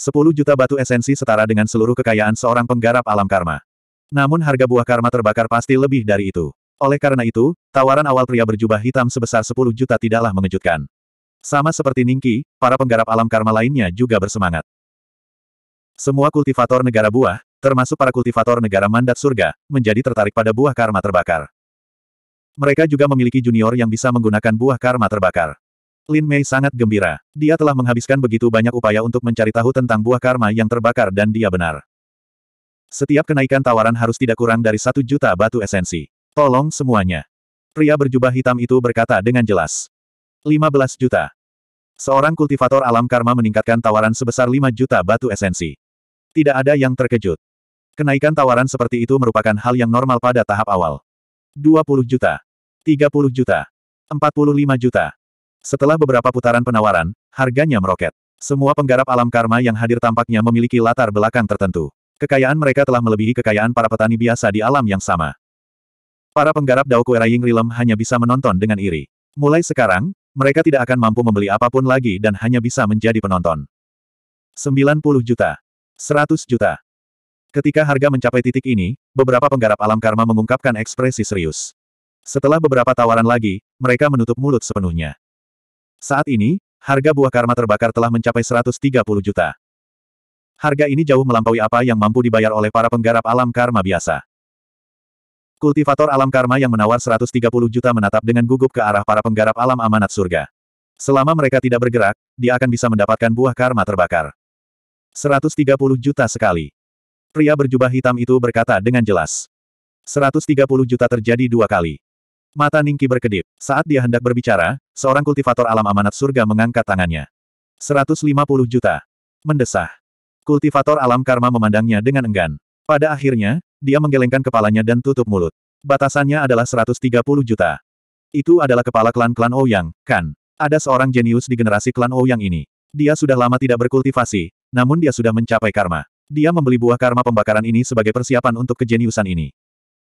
10 juta batu esensi setara dengan seluruh kekayaan seorang penggarap alam karma. Namun harga buah karma terbakar pasti lebih dari itu. Oleh karena itu, tawaran awal pria berjubah hitam sebesar 10 juta tidaklah mengejutkan. Sama seperti Ningki, para penggarap alam karma lainnya juga bersemangat. Semua kultivator negara buah, termasuk para kultivator negara mandat surga, menjadi tertarik pada buah karma terbakar. Mereka juga memiliki junior yang bisa menggunakan buah karma terbakar. Lin Mei sangat gembira. Dia telah menghabiskan begitu banyak upaya untuk mencari tahu tentang buah karma yang terbakar dan dia benar. Setiap kenaikan tawaran harus tidak kurang dari satu juta batu esensi. Tolong semuanya. Pria berjubah hitam itu berkata dengan jelas. 15 juta. Seorang kultivator alam karma meningkatkan tawaran sebesar 5 juta batu esensi. Tidak ada yang terkejut. Kenaikan tawaran seperti itu merupakan hal yang normal pada tahap awal. 20 juta. 30 juta. 45 juta. Setelah beberapa putaran penawaran, harganya meroket. Semua penggarap alam karma yang hadir tampaknya memiliki latar belakang tertentu. Kekayaan mereka telah melebihi kekayaan para petani biasa di alam yang sama. Para penggarap Daoku Kue Raying Rilem hanya bisa menonton dengan iri. Mulai sekarang, mereka tidak akan mampu membeli apapun lagi dan hanya bisa menjadi penonton. 90 juta. 100 juta. Ketika harga mencapai titik ini, beberapa penggarap alam karma mengungkapkan ekspresi serius. Setelah beberapa tawaran lagi, mereka menutup mulut sepenuhnya. Saat ini, harga buah karma terbakar telah mencapai 130 juta. Harga ini jauh melampaui apa yang mampu dibayar oleh para penggarap alam karma biasa. Kultivator alam karma yang menawar 130 juta menatap dengan gugup ke arah para penggarap alam amanat surga. Selama mereka tidak bergerak, dia akan bisa mendapatkan buah karma terbakar. 130 juta sekali. Pria berjubah hitam itu berkata dengan jelas. 130 juta terjadi dua kali. Mata Ningki berkedip. Saat dia hendak berbicara, seorang kultivator alam amanat surga mengangkat tangannya. 150 juta. Mendesah. Kultivator alam karma memandangnya dengan enggan. Pada akhirnya, dia menggelengkan kepalanya dan tutup mulut. Batasannya adalah 130 juta. Itu adalah kepala klan-klan Ouyang, kan? Ada seorang jenius di generasi klan Ouyang ini. Dia sudah lama tidak berkultivasi, namun dia sudah mencapai karma. Dia membeli buah karma pembakaran ini sebagai persiapan untuk kejeniusan ini.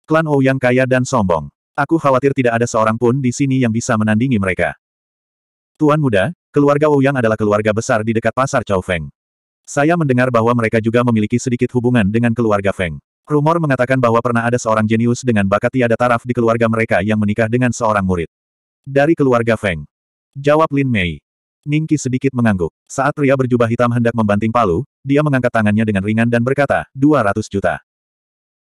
Klan Ouyang kaya dan sombong. Aku khawatir tidak ada seorang pun di sini yang bisa menandingi mereka. Tuan muda, keluarga Wu Yang adalah keluarga besar di dekat pasar Chao Feng. Saya mendengar bahwa mereka juga memiliki sedikit hubungan dengan keluarga Feng. Rumor mengatakan bahwa pernah ada seorang jenius dengan bakat tiada taraf di keluarga mereka yang menikah dengan seorang murid. Dari keluarga Feng. Jawab Lin Mei. Ningki sedikit mengangguk. Saat pria berjubah hitam hendak membanting palu, dia mengangkat tangannya dengan ringan dan berkata, 200 juta.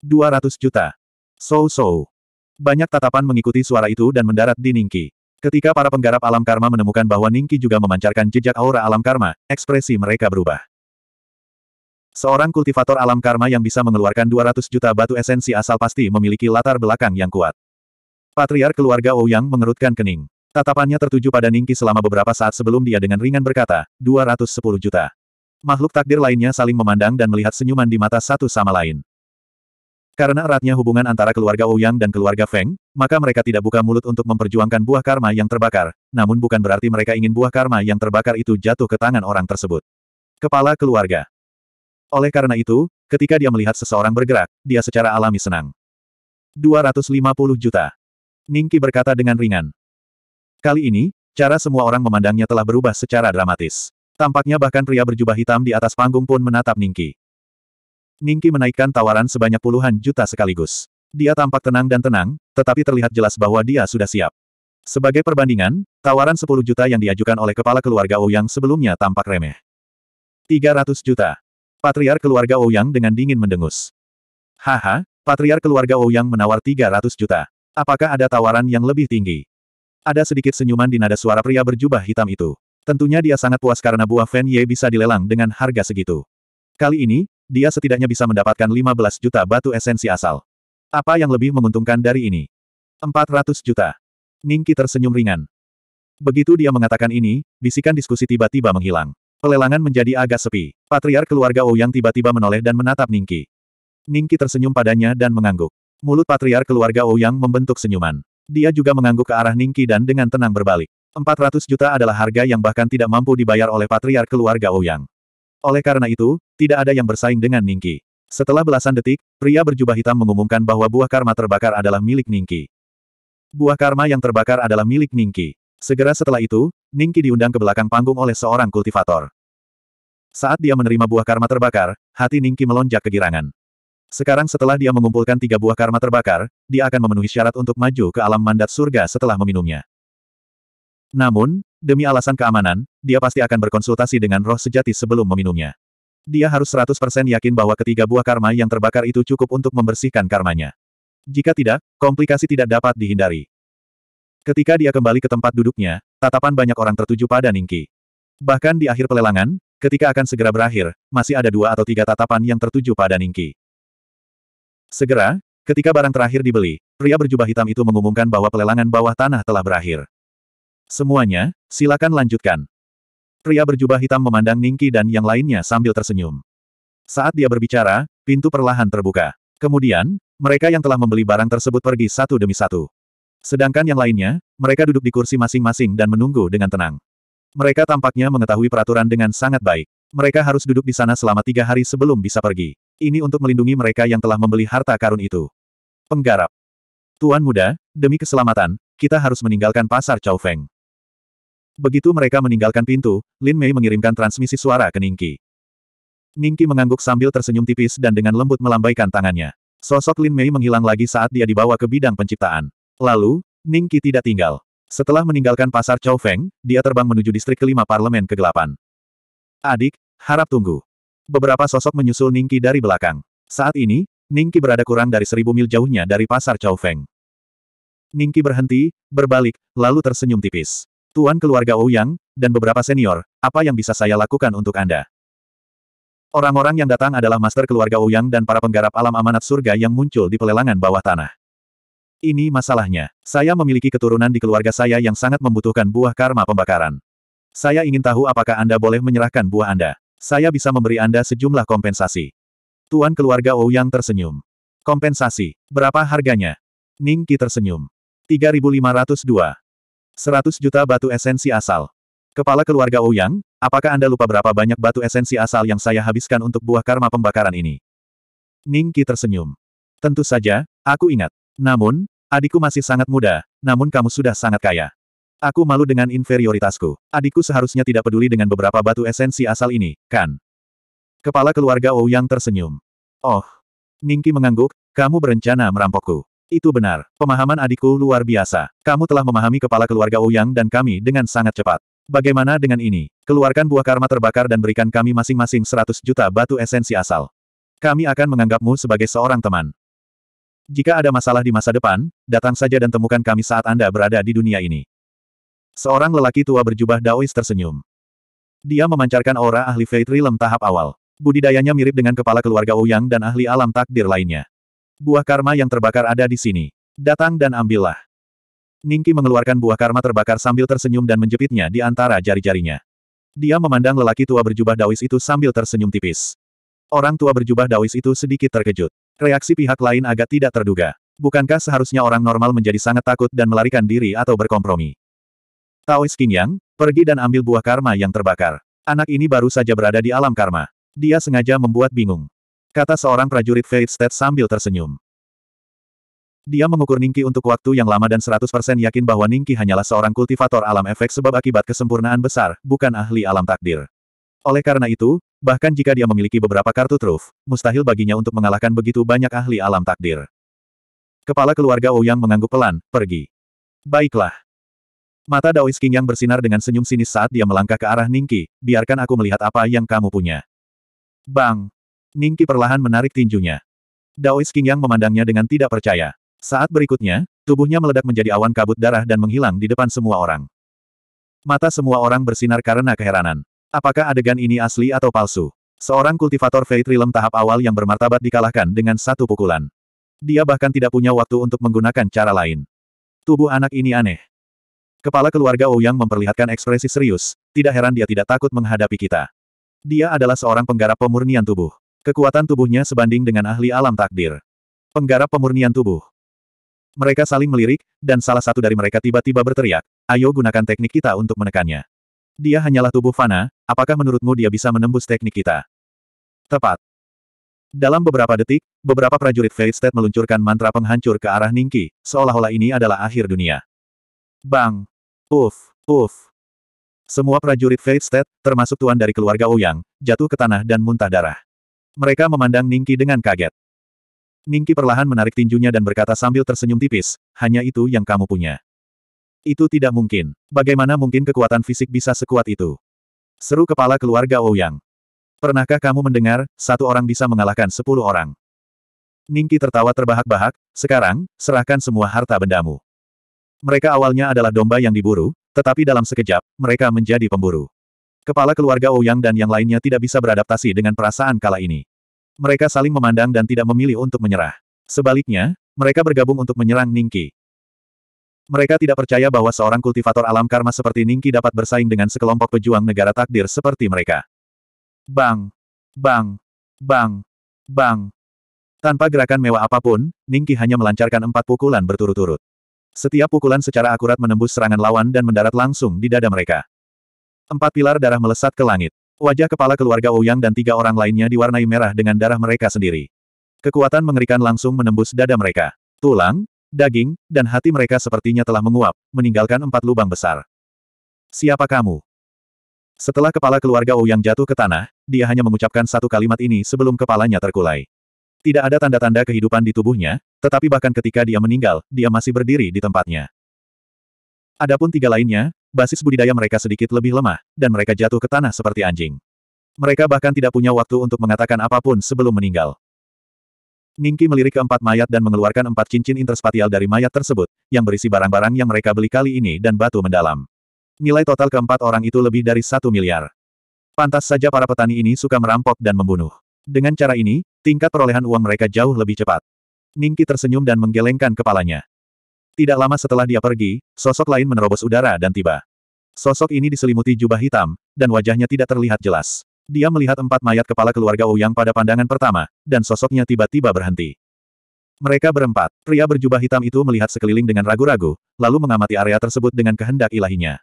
200 juta. So-so. Banyak tatapan mengikuti suara itu dan mendarat di Ningki. Ketika para penggarap alam karma menemukan bahwa Ningki juga memancarkan jejak aura alam karma, ekspresi mereka berubah. Seorang kultivator alam karma yang bisa mengeluarkan 200 juta batu esensi asal pasti memiliki latar belakang yang kuat. Patriar keluarga Ouyang mengerutkan kening. Tatapannya tertuju pada Ningki selama beberapa saat sebelum dia dengan ringan berkata, 210 juta. Makhluk takdir lainnya saling memandang dan melihat senyuman di mata satu sama lain. Karena eratnya hubungan antara keluarga Ouyang dan keluarga Feng, maka mereka tidak buka mulut untuk memperjuangkan buah karma yang terbakar, namun bukan berarti mereka ingin buah karma yang terbakar itu jatuh ke tangan orang tersebut. Kepala Keluarga Oleh karena itu, ketika dia melihat seseorang bergerak, dia secara alami senang. 250 juta. Ningki berkata dengan ringan. Kali ini, cara semua orang memandangnya telah berubah secara dramatis. Tampaknya bahkan pria berjubah hitam di atas panggung pun menatap Ningki. Ningki menaikkan tawaran sebanyak puluhan juta sekaligus. Dia tampak tenang dan tenang, tetapi terlihat jelas bahwa dia sudah siap. Sebagai perbandingan, tawaran 10 juta yang diajukan oleh kepala keluarga Ouyang sebelumnya tampak remeh. 300 juta. Patriar keluarga Ouyang dengan dingin mendengus. Haha, patriar keluarga Ouyang menawar 300 juta. Apakah ada tawaran yang lebih tinggi? Ada sedikit senyuman di nada suara pria berjubah hitam itu. Tentunya dia sangat puas karena buah Fan Ye bisa dilelang dengan harga segitu. Kali ini, dia setidaknya bisa mendapatkan 15 juta batu esensi asal. Apa yang lebih menguntungkan dari ini? 400 juta. Ningki tersenyum ringan. Begitu dia mengatakan ini, bisikan diskusi tiba-tiba menghilang. Pelelangan menjadi agak sepi. Patriar keluarga Ouyang tiba-tiba menoleh dan menatap Ningki. Ningki tersenyum padanya dan mengangguk. Mulut patriar keluarga Ouyang membentuk senyuman. Dia juga mengangguk ke arah Ningki dan dengan tenang berbalik. 400 juta adalah harga yang bahkan tidak mampu dibayar oleh patriar keluarga Ouyang. Oleh karena itu, tidak ada yang bersaing dengan Ningki. Setelah belasan detik, pria berjubah hitam mengumumkan bahwa buah karma terbakar adalah milik Ningki. Buah karma yang terbakar adalah milik Ningki. Segera setelah itu, Ningki diundang ke belakang panggung oleh seorang kultivator. Saat dia menerima buah karma terbakar, hati Ningki melonjak kegirangan. Sekarang setelah dia mengumpulkan tiga buah karma terbakar, dia akan memenuhi syarat untuk maju ke alam mandat surga setelah meminumnya. Namun, Demi alasan keamanan, dia pasti akan berkonsultasi dengan roh sejati sebelum meminumnya. Dia harus 100% yakin bahwa ketiga buah karma yang terbakar itu cukup untuk membersihkan karmanya. Jika tidak, komplikasi tidak dapat dihindari. Ketika dia kembali ke tempat duduknya, tatapan banyak orang tertuju pada Ningki. Bahkan di akhir pelelangan, ketika akan segera berakhir, masih ada dua atau tiga tatapan yang tertuju pada Ningki. Segera, ketika barang terakhir dibeli, pria berjubah hitam itu mengumumkan bahwa pelelangan bawah tanah telah berakhir. Semuanya, silakan lanjutkan. Pria berjubah hitam memandang Ningki dan yang lainnya sambil tersenyum. Saat dia berbicara, pintu perlahan terbuka. Kemudian, mereka yang telah membeli barang tersebut pergi satu demi satu. Sedangkan yang lainnya, mereka duduk di kursi masing-masing dan menunggu dengan tenang. Mereka tampaknya mengetahui peraturan dengan sangat baik. Mereka harus duduk di sana selama tiga hari sebelum bisa pergi. Ini untuk melindungi mereka yang telah membeli harta karun itu. Penggarap. Tuan muda, demi keselamatan, kita harus meninggalkan pasar Chao Feng. Begitu mereka meninggalkan pintu, Lin Mei mengirimkan transmisi suara ke Ningki. Ningki mengangguk sambil tersenyum tipis dan dengan lembut melambaikan tangannya. Sosok Lin Mei menghilang lagi saat dia dibawa ke bidang penciptaan. Lalu, Ningki tidak tinggal. Setelah meninggalkan pasar Chow Feng, dia terbang menuju distrik kelima parlemen kegelapan. Adik, harap tunggu. Beberapa sosok menyusul Ningki dari belakang. Saat ini, Ningki berada kurang dari seribu mil jauhnya dari pasar Chow Feng. Ningki berhenti, berbalik, lalu tersenyum tipis. Tuan keluarga Ouyang, dan beberapa senior, apa yang bisa saya lakukan untuk Anda? Orang-orang yang datang adalah master keluarga Ouyang dan para penggarap alam amanat surga yang muncul di pelelangan bawah tanah. Ini masalahnya. Saya memiliki keturunan di keluarga saya yang sangat membutuhkan buah karma pembakaran. Saya ingin tahu apakah Anda boleh menyerahkan buah Anda. Saya bisa memberi Anda sejumlah kompensasi. Tuan keluarga Ouyang tersenyum. Kompensasi. Berapa harganya? Ningki tersenyum. 3502. 100 juta batu esensi asal. Kepala keluarga Ouyang, apakah Anda lupa berapa banyak batu esensi asal yang saya habiskan untuk buah karma pembakaran ini? Ning Qi tersenyum. Tentu saja, aku ingat. Namun, adikku masih sangat muda, namun kamu sudah sangat kaya. Aku malu dengan inferioritasku. Adikku seharusnya tidak peduli dengan beberapa batu esensi asal ini, kan? Kepala keluarga Ouyang tersenyum. Oh. Ningki mengangguk, kamu berencana merampokku. Itu benar. Pemahaman adikku luar biasa. Kamu telah memahami kepala keluarga Ouyang dan kami dengan sangat cepat. Bagaimana dengan ini? Keluarkan buah karma terbakar dan berikan kami masing-masing 100 juta batu esensi asal. Kami akan menganggapmu sebagai seorang teman. Jika ada masalah di masa depan, datang saja dan temukan kami saat Anda berada di dunia ini. Seorang lelaki tua berjubah daois tersenyum. Dia memancarkan aura ahli Fate Realm tahap awal. Budidayanya mirip dengan kepala keluarga Ouyang dan ahli alam takdir lainnya. Buah karma yang terbakar ada di sini. Datang dan ambillah. Ningki mengeluarkan buah karma terbakar sambil tersenyum dan menjepitnya di antara jari-jarinya. Dia memandang lelaki tua berjubah dawis itu sambil tersenyum tipis. Orang tua berjubah dawis itu sedikit terkejut. Reaksi pihak lain agak tidak terduga. Bukankah seharusnya orang normal menjadi sangat takut dan melarikan diri atau berkompromi? Taois Yang, pergi dan ambil buah karma yang terbakar. Anak ini baru saja berada di alam karma. Dia sengaja membuat bingung. Kata seorang prajurit State sambil tersenyum. Dia mengukur Ningki untuk waktu yang lama dan 100% yakin bahwa Ningki hanyalah seorang kultivator alam efek sebab akibat kesempurnaan besar, bukan ahli alam takdir. Oleh karena itu, bahkan jika dia memiliki beberapa kartu truf, mustahil baginya untuk mengalahkan begitu banyak ahli alam takdir. Kepala keluarga Ouyang mengangguk pelan, pergi. Baiklah. Mata Daois King yang bersinar dengan senyum sinis saat dia melangkah ke arah Ningki, biarkan aku melihat apa yang kamu punya. Bang! Ningki perlahan menarik tinjunya. Daois Yang memandangnya dengan tidak percaya. Saat berikutnya, tubuhnya meledak menjadi awan kabut darah dan menghilang di depan semua orang. Mata semua orang bersinar karena keheranan. Apakah adegan ini asli atau palsu? Seorang kultivator Fate Realm tahap awal yang bermartabat dikalahkan dengan satu pukulan. Dia bahkan tidak punya waktu untuk menggunakan cara lain. Tubuh anak ini aneh. Kepala keluarga Ouyang memperlihatkan ekspresi serius, tidak heran dia tidak takut menghadapi kita. Dia adalah seorang penggarap pemurnian tubuh. Kekuatan tubuhnya sebanding dengan ahli alam takdir. Penggarap pemurnian tubuh. Mereka saling melirik, dan salah satu dari mereka tiba-tiba berteriak, ayo gunakan teknik kita untuk menekannya. Dia hanyalah tubuh fana, apakah menurutmu dia bisa menembus teknik kita? Tepat. Dalam beberapa detik, beberapa prajurit State meluncurkan mantra penghancur ke arah Ningki, seolah-olah ini adalah akhir dunia. Bang! Uf! Uf! Semua prajurit State, termasuk tuan dari keluarga Ouyang, jatuh ke tanah dan muntah darah. Mereka memandang Ningki dengan kaget. Ningki perlahan menarik tinjunya dan berkata sambil tersenyum tipis, hanya itu yang kamu punya. Itu tidak mungkin. Bagaimana mungkin kekuatan fisik bisa sekuat itu? Seru kepala keluarga Ouyang. Oh Pernahkah kamu mendengar, satu orang bisa mengalahkan sepuluh orang? Ningki tertawa terbahak-bahak, sekarang, serahkan semua harta bendamu. Mereka awalnya adalah domba yang diburu, tetapi dalam sekejap, mereka menjadi pemburu. Kepala keluarga Ouyang oh dan yang lainnya tidak bisa beradaptasi dengan perasaan kala ini. Mereka saling memandang dan tidak memilih untuk menyerah. Sebaliknya, mereka bergabung untuk menyerang Ningki. Mereka tidak percaya bahwa seorang kultivator alam karma seperti Ningki dapat bersaing dengan sekelompok pejuang negara takdir seperti mereka. Bang! Bang! Bang! Bang! Tanpa gerakan mewah apapun, Ningki hanya melancarkan empat pukulan berturut-turut. Setiap pukulan secara akurat menembus serangan lawan dan mendarat langsung di dada mereka. Empat pilar darah melesat ke langit. Wajah kepala keluarga Ouyang dan tiga orang lainnya diwarnai merah dengan darah mereka sendiri. Kekuatan mengerikan langsung menembus dada mereka. Tulang, daging, dan hati mereka sepertinya telah menguap, meninggalkan empat lubang besar. Siapa kamu? Setelah kepala keluarga Ouyang jatuh ke tanah, dia hanya mengucapkan satu kalimat ini sebelum kepalanya terkulai. Tidak ada tanda-tanda kehidupan di tubuhnya, tetapi bahkan ketika dia meninggal, dia masih berdiri di tempatnya. Adapun tiga lainnya, basis budidaya mereka sedikit lebih lemah, dan mereka jatuh ke tanah seperti anjing. Mereka bahkan tidak punya waktu untuk mengatakan apapun sebelum meninggal. Ningki melirik ke empat mayat dan mengeluarkan empat cincin interspatial dari mayat tersebut, yang berisi barang-barang yang mereka beli kali ini dan batu mendalam. Nilai total keempat orang itu lebih dari satu miliar. Pantas saja para petani ini suka merampok dan membunuh. Dengan cara ini, tingkat perolehan uang mereka jauh lebih cepat. Ningki tersenyum dan menggelengkan kepalanya. Tidak lama setelah dia pergi, sosok lain menerobos udara dan tiba. Sosok ini diselimuti jubah hitam, dan wajahnya tidak terlihat jelas. Dia melihat empat mayat kepala keluarga Ouyang pada pandangan pertama, dan sosoknya tiba-tiba berhenti. Mereka berempat, pria berjubah hitam itu melihat sekeliling dengan ragu-ragu, lalu mengamati area tersebut dengan kehendak ilahinya.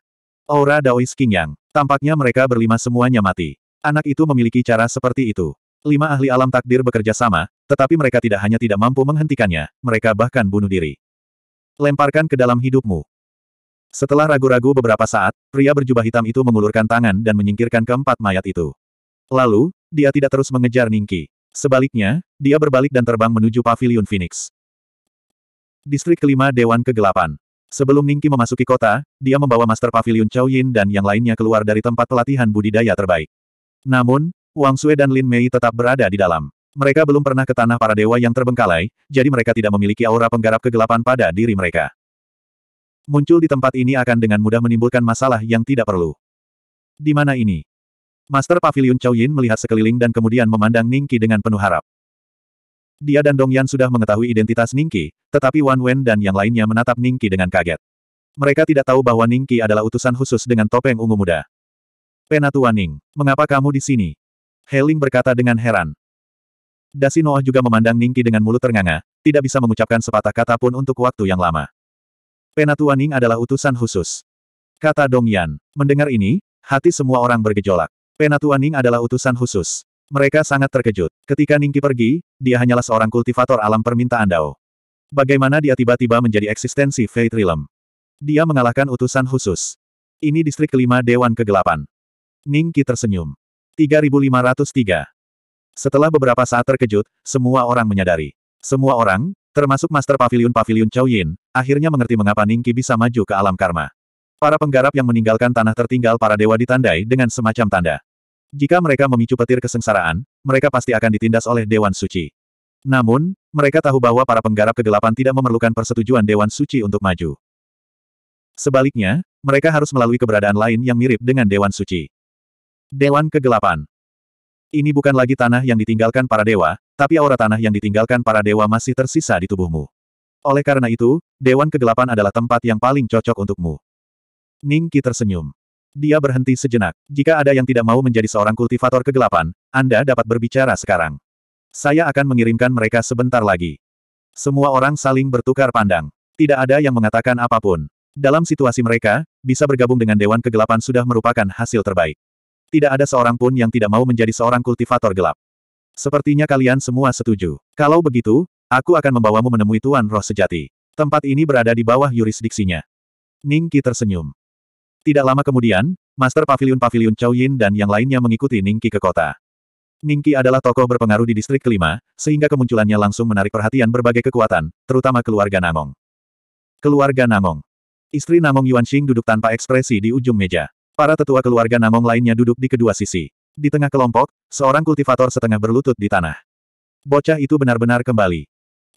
Aura Daois yang Tampaknya mereka berlima semuanya mati. Anak itu memiliki cara seperti itu. Lima ahli alam takdir bekerja sama, tetapi mereka tidak hanya tidak mampu menghentikannya, mereka bahkan bunuh diri. Lemparkan ke dalam hidupmu. Setelah ragu-ragu beberapa saat, pria berjubah hitam itu mengulurkan tangan dan menyingkirkan keempat mayat itu. Lalu, dia tidak terus mengejar Ningki. Sebaliknya, dia berbalik dan terbang menuju Paviliun Phoenix. Distrik kelima Dewan Kegelapan. Sebelum Ningki memasuki kota, dia membawa Master Paviliun Chow Yin dan yang lainnya keluar dari tempat pelatihan budidaya terbaik. Namun, Wang Sue dan Lin Mei tetap berada di dalam. Mereka belum pernah ke tanah para dewa yang terbengkalai, jadi mereka tidak memiliki aura penggarap kegelapan pada diri mereka. Muncul di tempat ini akan dengan mudah menimbulkan masalah yang tidak perlu. Di mana ini? Master Pavilion Chow Yin melihat sekeliling dan kemudian memandang Ningqi dengan penuh harap. Dia dan Dong Yan sudah mengetahui identitas Ningqi, tetapi Wan Wen dan yang lainnya menatap Ningqi dengan kaget. Mereka tidak tahu bahwa Ningqi adalah utusan khusus dengan topeng ungu muda. Penatua Ning, mengapa kamu di sini? Heling berkata dengan heran. Dasi Noah juga memandang Ningki dengan mulut ternganga, tidak bisa mengucapkan sepatah kata pun untuk waktu yang lama. Penatua Ning adalah utusan khusus. Kata Dong Yan. Mendengar ini, hati semua orang bergejolak. Penatua Ning adalah utusan khusus. Mereka sangat terkejut. Ketika Ningki pergi, dia hanyalah seorang kultivator alam permintaan Dao. Bagaimana dia tiba-tiba menjadi eksistensi Fate Realm? Dia mengalahkan utusan khusus. Ini distrik kelima Dewan Kegelapan. Ningki tersenyum. 3503. Setelah beberapa saat terkejut, semua orang menyadari. Semua orang, termasuk Master Pavilion Pavilion Chow Yin, akhirnya mengerti mengapa Ningki bisa maju ke alam karma. Para penggarap yang meninggalkan tanah tertinggal para dewa ditandai dengan semacam tanda. Jika mereka memicu petir kesengsaraan, mereka pasti akan ditindas oleh Dewan Suci. Namun, mereka tahu bahwa para penggarap kegelapan tidak memerlukan persetujuan Dewan Suci untuk maju. Sebaliknya, mereka harus melalui keberadaan lain yang mirip dengan Dewan Suci. Dewan Kegelapan ini bukan lagi tanah yang ditinggalkan para dewa, tapi aura tanah yang ditinggalkan para dewa masih tersisa di tubuhmu. Oleh karena itu, Dewan Kegelapan adalah tempat yang paling cocok untukmu. Ning Qi tersenyum. Dia berhenti sejenak. Jika ada yang tidak mau menjadi seorang kultivator kegelapan, Anda dapat berbicara sekarang. Saya akan mengirimkan mereka sebentar lagi. Semua orang saling bertukar pandang. Tidak ada yang mengatakan apapun. Dalam situasi mereka, bisa bergabung dengan Dewan Kegelapan sudah merupakan hasil terbaik. Tidak ada seorang pun yang tidak mau menjadi seorang kultivator gelap. Sepertinya kalian semua setuju. Kalau begitu, aku akan membawamu menemui Tuan Roh Sejati. Tempat ini berada di bawah yurisdiksinya. Ning Qi tersenyum. Tidak lama kemudian, Master Pavilion-Pavilion Chow Yin dan yang lainnya mengikuti Ning Qi ke kota. Ning Qi adalah tokoh berpengaruh di distrik kelima, sehingga kemunculannya langsung menarik perhatian berbagai kekuatan, terutama keluarga Namong. Keluarga Namong. Istri Namong Yuan Xing duduk tanpa ekspresi di ujung meja. Para tetua keluarga Namong lainnya duduk di kedua sisi. Di tengah kelompok, seorang kultivator setengah berlutut di tanah. Bocah itu benar-benar kembali.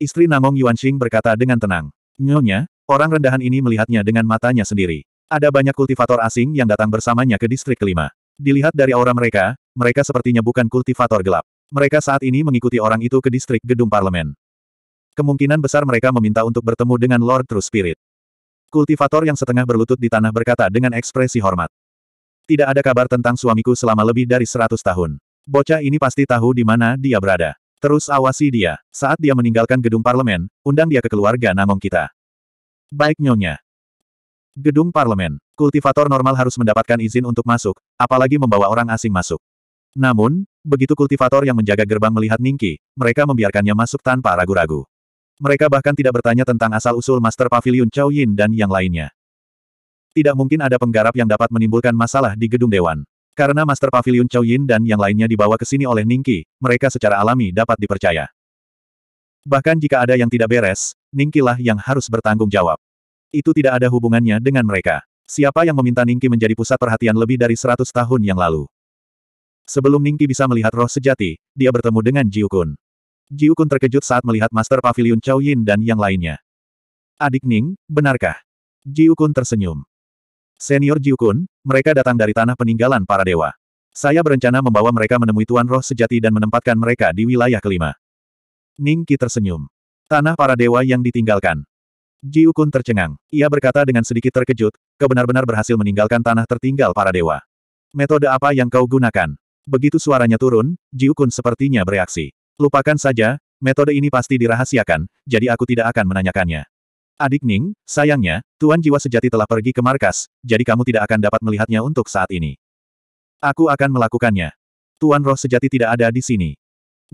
Istri Namong Yuanxing berkata dengan tenang. Nyonya, orang rendahan ini melihatnya dengan matanya sendiri. Ada banyak kultivator asing yang datang bersamanya ke distrik kelima. Dilihat dari aura mereka, mereka sepertinya bukan kultivator gelap. Mereka saat ini mengikuti orang itu ke distrik gedung parlemen. Kemungkinan besar mereka meminta untuk bertemu dengan Lord True Spirit. Kultivator yang setengah berlutut di tanah berkata dengan ekspresi hormat. Tidak ada kabar tentang suamiku selama lebih dari seratus tahun. Bocah ini pasti tahu di mana dia berada. Terus awasi dia. Saat dia meninggalkan gedung parlemen, undang dia ke keluarga Namong kita. Baik nyonya. Gedung parlemen. Kultivator normal harus mendapatkan izin untuk masuk, apalagi membawa orang asing masuk. Namun, begitu kultivator yang menjaga gerbang melihat Ningki, mereka membiarkannya masuk tanpa ragu-ragu. Mereka bahkan tidak bertanya tentang asal-usul Master Pavilion Chow Yin dan yang lainnya. Tidak mungkin ada penggarap yang dapat menimbulkan masalah di gedung dewan. Karena Master Pavilion Chow Yin dan yang lainnya dibawa ke sini oleh Ningki, mereka secara alami dapat dipercaya. Bahkan jika ada yang tidak beres, Ningki lah yang harus bertanggung jawab. Itu tidak ada hubungannya dengan mereka. Siapa yang meminta Ningki menjadi pusat perhatian lebih dari 100 tahun yang lalu? Sebelum Ningki bisa melihat roh sejati, dia bertemu dengan Jiukun. Jiukun terkejut saat melihat Master Pavilion Chow Yin dan yang lainnya. Adik Ning, benarkah? Jiukun tersenyum. Senior Jiukun, mereka datang dari tanah peninggalan para dewa. Saya berencana membawa mereka menemui Tuan Roh Sejati dan menempatkan mereka di wilayah kelima. Ning tersenyum. Tanah para dewa yang ditinggalkan. Jiukun tercengang. Ia berkata dengan sedikit terkejut, kebenar benar berhasil meninggalkan tanah tertinggal para dewa. Metode apa yang kau gunakan? Begitu suaranya turun, Jiukun sepertinya bereaksi. Lupakan saja, metode ini pasti dirahasiakan, jadi aku tidak akan menanyakannya. Adik Ning, sayangnya, Tuan Jiwa Sejati telah pergi ke markas, jadi kamu tidak akan dapat melihatnya untuk saat ini. Aku akan melakukannya. Tuan Roh Sejati tidak ada di sini.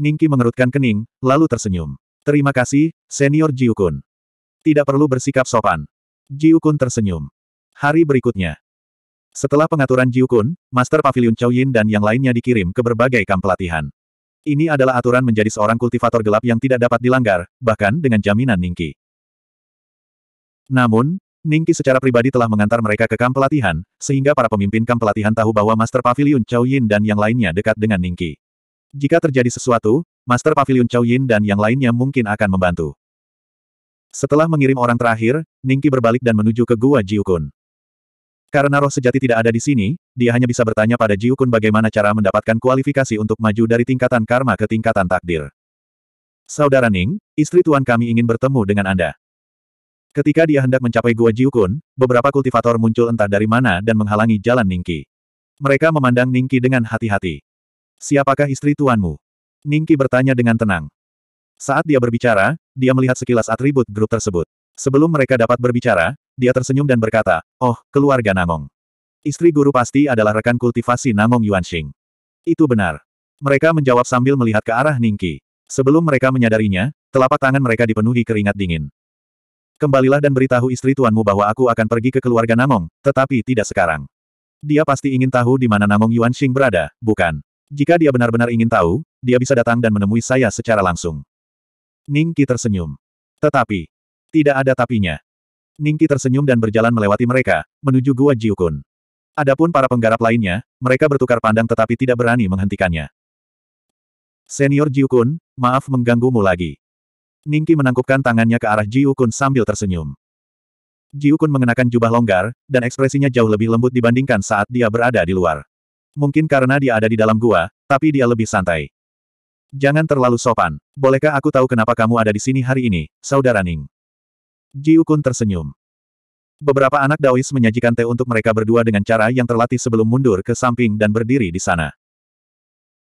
Ningki mengerutkan kening, lalu tersenyum. Terima kasih, Senior Jiukun. Tidak perlu bersikap sopan. Jiukun tersenyum. Hari berikutnya. Setelah pengaturan Jiukun, Master Pavilion Chow Yin dan yang lainnya dikirim ke berbagai kamp pelatihan. Ini adalah aturan menjadi seorang kultivator gelap yang tidak dapat dilanggar, bahkan dengan jaminan Ningki. Namun, Ningki secara pribadi telah mengantar mereka ke kamp pelatihan, sehingga para pemimpin kamp pelatihan tahu bahwa Master Pavilion Chow Yin dan yang lainnya dekat dengan Ningki. Jika terjadi sesuatu, Master Pavilion Chow Yin dan yang lainnya mungkin akan membantu. Setelah mengirim orang terakhir, Ningki berbalik dan menuju ke Gua Jiukun. Karena roh sejati tidak ada di sini, dia hanya bisa bertanya pada Jiukun bagaimana cara mendapatkan kualifikasi untuk maju dari tingkatan karma ke tingkatan takdir. Saudara Ning, istri tuan kami ingin bertemu dengan Anda. Ketika dia hendak mencapai Gua Jiukun, beberapa kultivator muncul entah dari mana dan menghalangi jalan Ningki. Mereka memandang Ningki dengan hati-hati. Siapakah istri tuanmu? Ningki bertanya dengan tenang. Saat dia berbicara, dia melihat sekilas atribut grup tersebut. Sebelum mereka dapat berbicara, dia tersenyum dan berkata, Oh, keluarga Namong. Istri guru pasti adalah rekan kultivasi Namong Yuanxing. Itu benar. Mereka menjawab sambil melihat ke arah Ningki. Sebelum mereka menyadarinya, telapak tangan mereka dipenuhi keringat dingin. Kembalilah dan beritahu istri tuanmu bahwa aku akan pergi ke keluarga Namong, tetapi tidak sekarang. Dia pasti ingin tahu di mana Namong Yuanxing berada, bukan? Jika dia benar-benar ingin tahu, dia bisa datang dan menemui saya secara langsung. Ningki tersenyum. Tetapi, tidak ada tapinya. Ningki tersenyum dan berjalan melewati mereka, menuju Gua Jiukun. Adapun para penggarap lainnya, mereka bertukar pandang tetapi tidak berani menghentikannya. Senior Jiukun, maaf mengganggumu lagi. Ningki menangkupkan tangannya ke arah Jiukun sambil tersenyum. Jiukun mengenakan jubah longgar, dan ekspresinya jauh lebih lembut dibandingkan saat dia berada di luar. Mungkin karena dia ada di dalam gua, tapi dia lebih santai. Jangan terlalu sopan. Bolehkah aku tahu kenapa kamu ada di sini hari ini, saudara Ning? Jiukun tersenyum. Beberapa anak Daois menyajikan teh untuk mereka berdua dengan cara yang terlatih sebelum mundur ke samping dan berdiri di sana.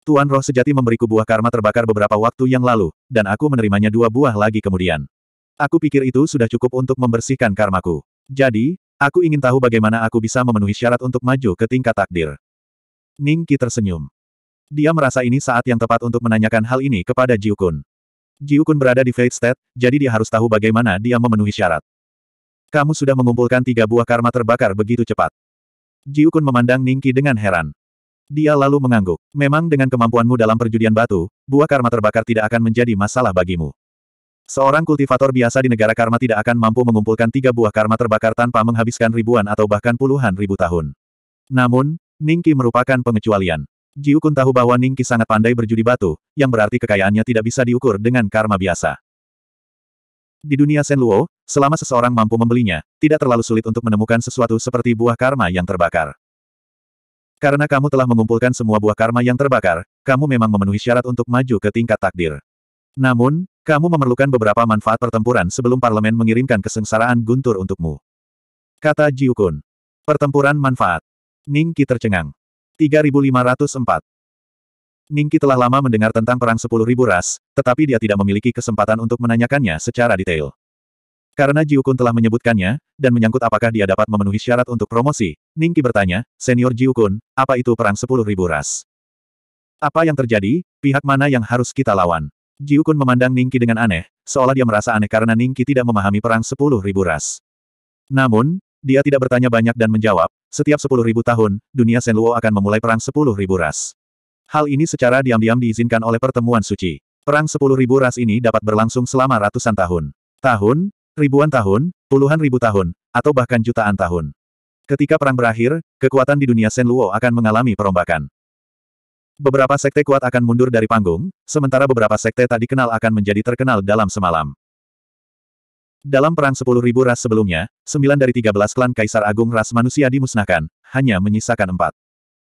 Tuan roh sejati memberiku buah karma terbakar beberapa waktu yang lalu, dan aku menerimanya dua buah lagi kemudian. Aku pikir itu sudah cukup untuk membersihkan karmaku. Jadi, aku ingin tahu bagaimana aku bisa memenuhi syarat untuk maju ke tingkat takdir. Ningki tersenyum. Dia merasa ini saat yang tepat untuk menanyakan hal ini kepada Jiukun. Jiukun berada di Fate State, jadi dia harus tahu bagaimana dia memenuhi syarat. Kamu sudah mengumpulkan tiga buah karma terbakar begitu cepat. Jiukun memandang Ningki dengan heran. Dia lalu mengangguk. Memang dengan kemampuanmu dalam perjudian batu, buah karma terbakar tidak akan menjadi masalah bagimu. Seorang kultivator biasa di negara karma tidak akan mampu mengumpulkan tiga buah karma terbakar tanpa menghabiskan ribuan atau bahkan puluhan ribu tahun. Namun, Ningki merupakan pengecualian. Jiukun tahu bahwa Ningki sangat pandai berjudi batu, yang berarti kekayaannya tidak bisa diukur dengan karma biasa. Di dunia Senluo, selama seseorang mampu membelinya, tidak terlalu sulit untuk menemukan sesuatu seperti buah karma yang terbakar. Karena kamu telah mengumpulkan semua buah karma yang terbakar, kamu memang memenuhi syarat untuk maju ke tingkat takdir. Namun, kamu memerlukan beberapa manfaat pertempuran sebelum parlemen mengirimkan kesengsaraan guntur untukmu. Kata Jiukun. Pertempuran manfaat. Ningki tercengang. 3504. Ningki telah lama mendengar tentang Perang Sepuluh Ribu Ras, tetapi dia tidak memiliki kesempatan untuk menanyakannya secara detail. Karena Jiukun telah menyebutkannya, dan menyangkut apakah dia dapat memenuhi syarat untuk promosi, Ningki bertanya, Senior Jiukun, apa itu perang sepuluh ribu ras? Apa yang terjadi, pihak mana yang harus kita lawan? Jiukun memandang Ningki dengan aneh, seolah dia merasa aneh karena Ningki tidak memahami perang sepuluh ribu ras. Namun, dia tidak bertanya banyak dan menjawab, setiap sepuluh ribu tahun, dunia Senluo akan memulai perang sepuluh ribu ras. Hal ini secara diam-diam diizinkan oleh pertemuan suci. Perang sepuluh ribu ras ini dapat berlangsung selama ratusan tahun. Tahun, Ribuan tahun, puluhan ribu tahun, atau bahkan jutaan tahun. Ketika perang berakhir, kekuatan di dunia Luo akan mengalami perombakan. Beberapa sekte kuat akan mundur dari panggung, sementara beberapa sekte tak dikenal akan menjadi terkenal dalam semalam. Dalam perang 10.000 ras sebelumnya, 9 dari 13 klan Kaisar Agung ras manusia dimusnahkan, hanya menyisakan empat.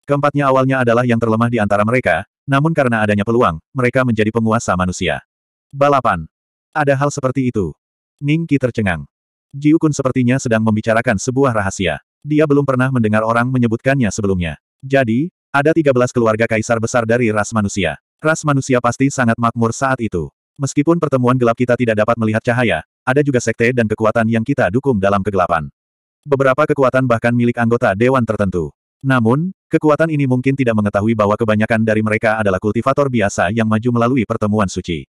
Keempatnya awalnya adalah yang terlemah di antara mereka, namun karena adanya peluang, mereka menjadi penguasa manusia. Balapan. Ada hal seperti itu. Ning Qi tercengang. Jiukun sepertinya sedang membicarakan sebuah rahasia. Dia belum pernah mendengar orang menyebutkannya sebelumnya. Jadi, ada 13 keluarga kaisar besar dari ras manusia. Ras manusia pasti sangat makmur saat itu. Meskipun pertemuan gelap kita tidak dapat melihat cahaya, ada juga sekte dan kekuatan yang kita dukung dalam kegelapan. Beberapa kekuatan bahkan milik anggota dewan tertentu. Namun, kekuatan ini mungkin tidak mengetahui bahwa kebanyakan dari mereka adalah kultivator biasa yang maju melalui pertemuan suci.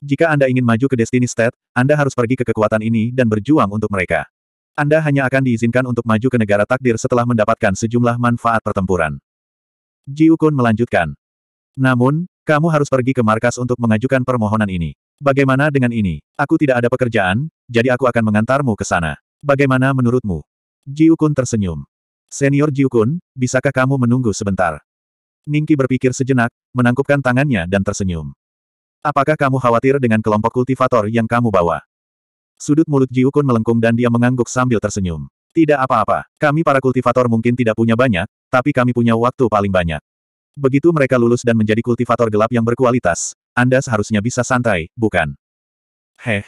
Jika Anda ingin maju ke Destiny State, Anda harus pergi ke kekuatan ini dan berjuang untuk mereka. Anda hanya akan diizinkan untuk maju ke negara takdir setelah mendapatkan sejumlah manfaat pertempuran. Jiukun melanjutkan. Namun, kamu harus pergi ke markas untuk mengajukan permohonan ini. Bagaimana dengan ini? Aku tidak ada pekerjaan, jadi aku akan mengantarmu ke sana. Bagaimana menurutmu? Jiukun tersenyum. Senior Jiukun, bisakah kamu menunggu sebentar? Ningki berpikir sejenak, menangkupkan tangannya dan tersenyum. Apakah kamu khawatir dengan kelompok kultivator yang kamu bawa? Sudut mulut Jiukun melengkung dan dia mengangguk sambil tersenyum. Tidak apa-apa, kami para kultivator mungkin tidak punya banyak, tapi kami punya waktu paling banyak. Begitu mereka lulus dan menjadi kultivator gelap yang berkualitas, Anda seharusnya bisa santai, bukan? Heh.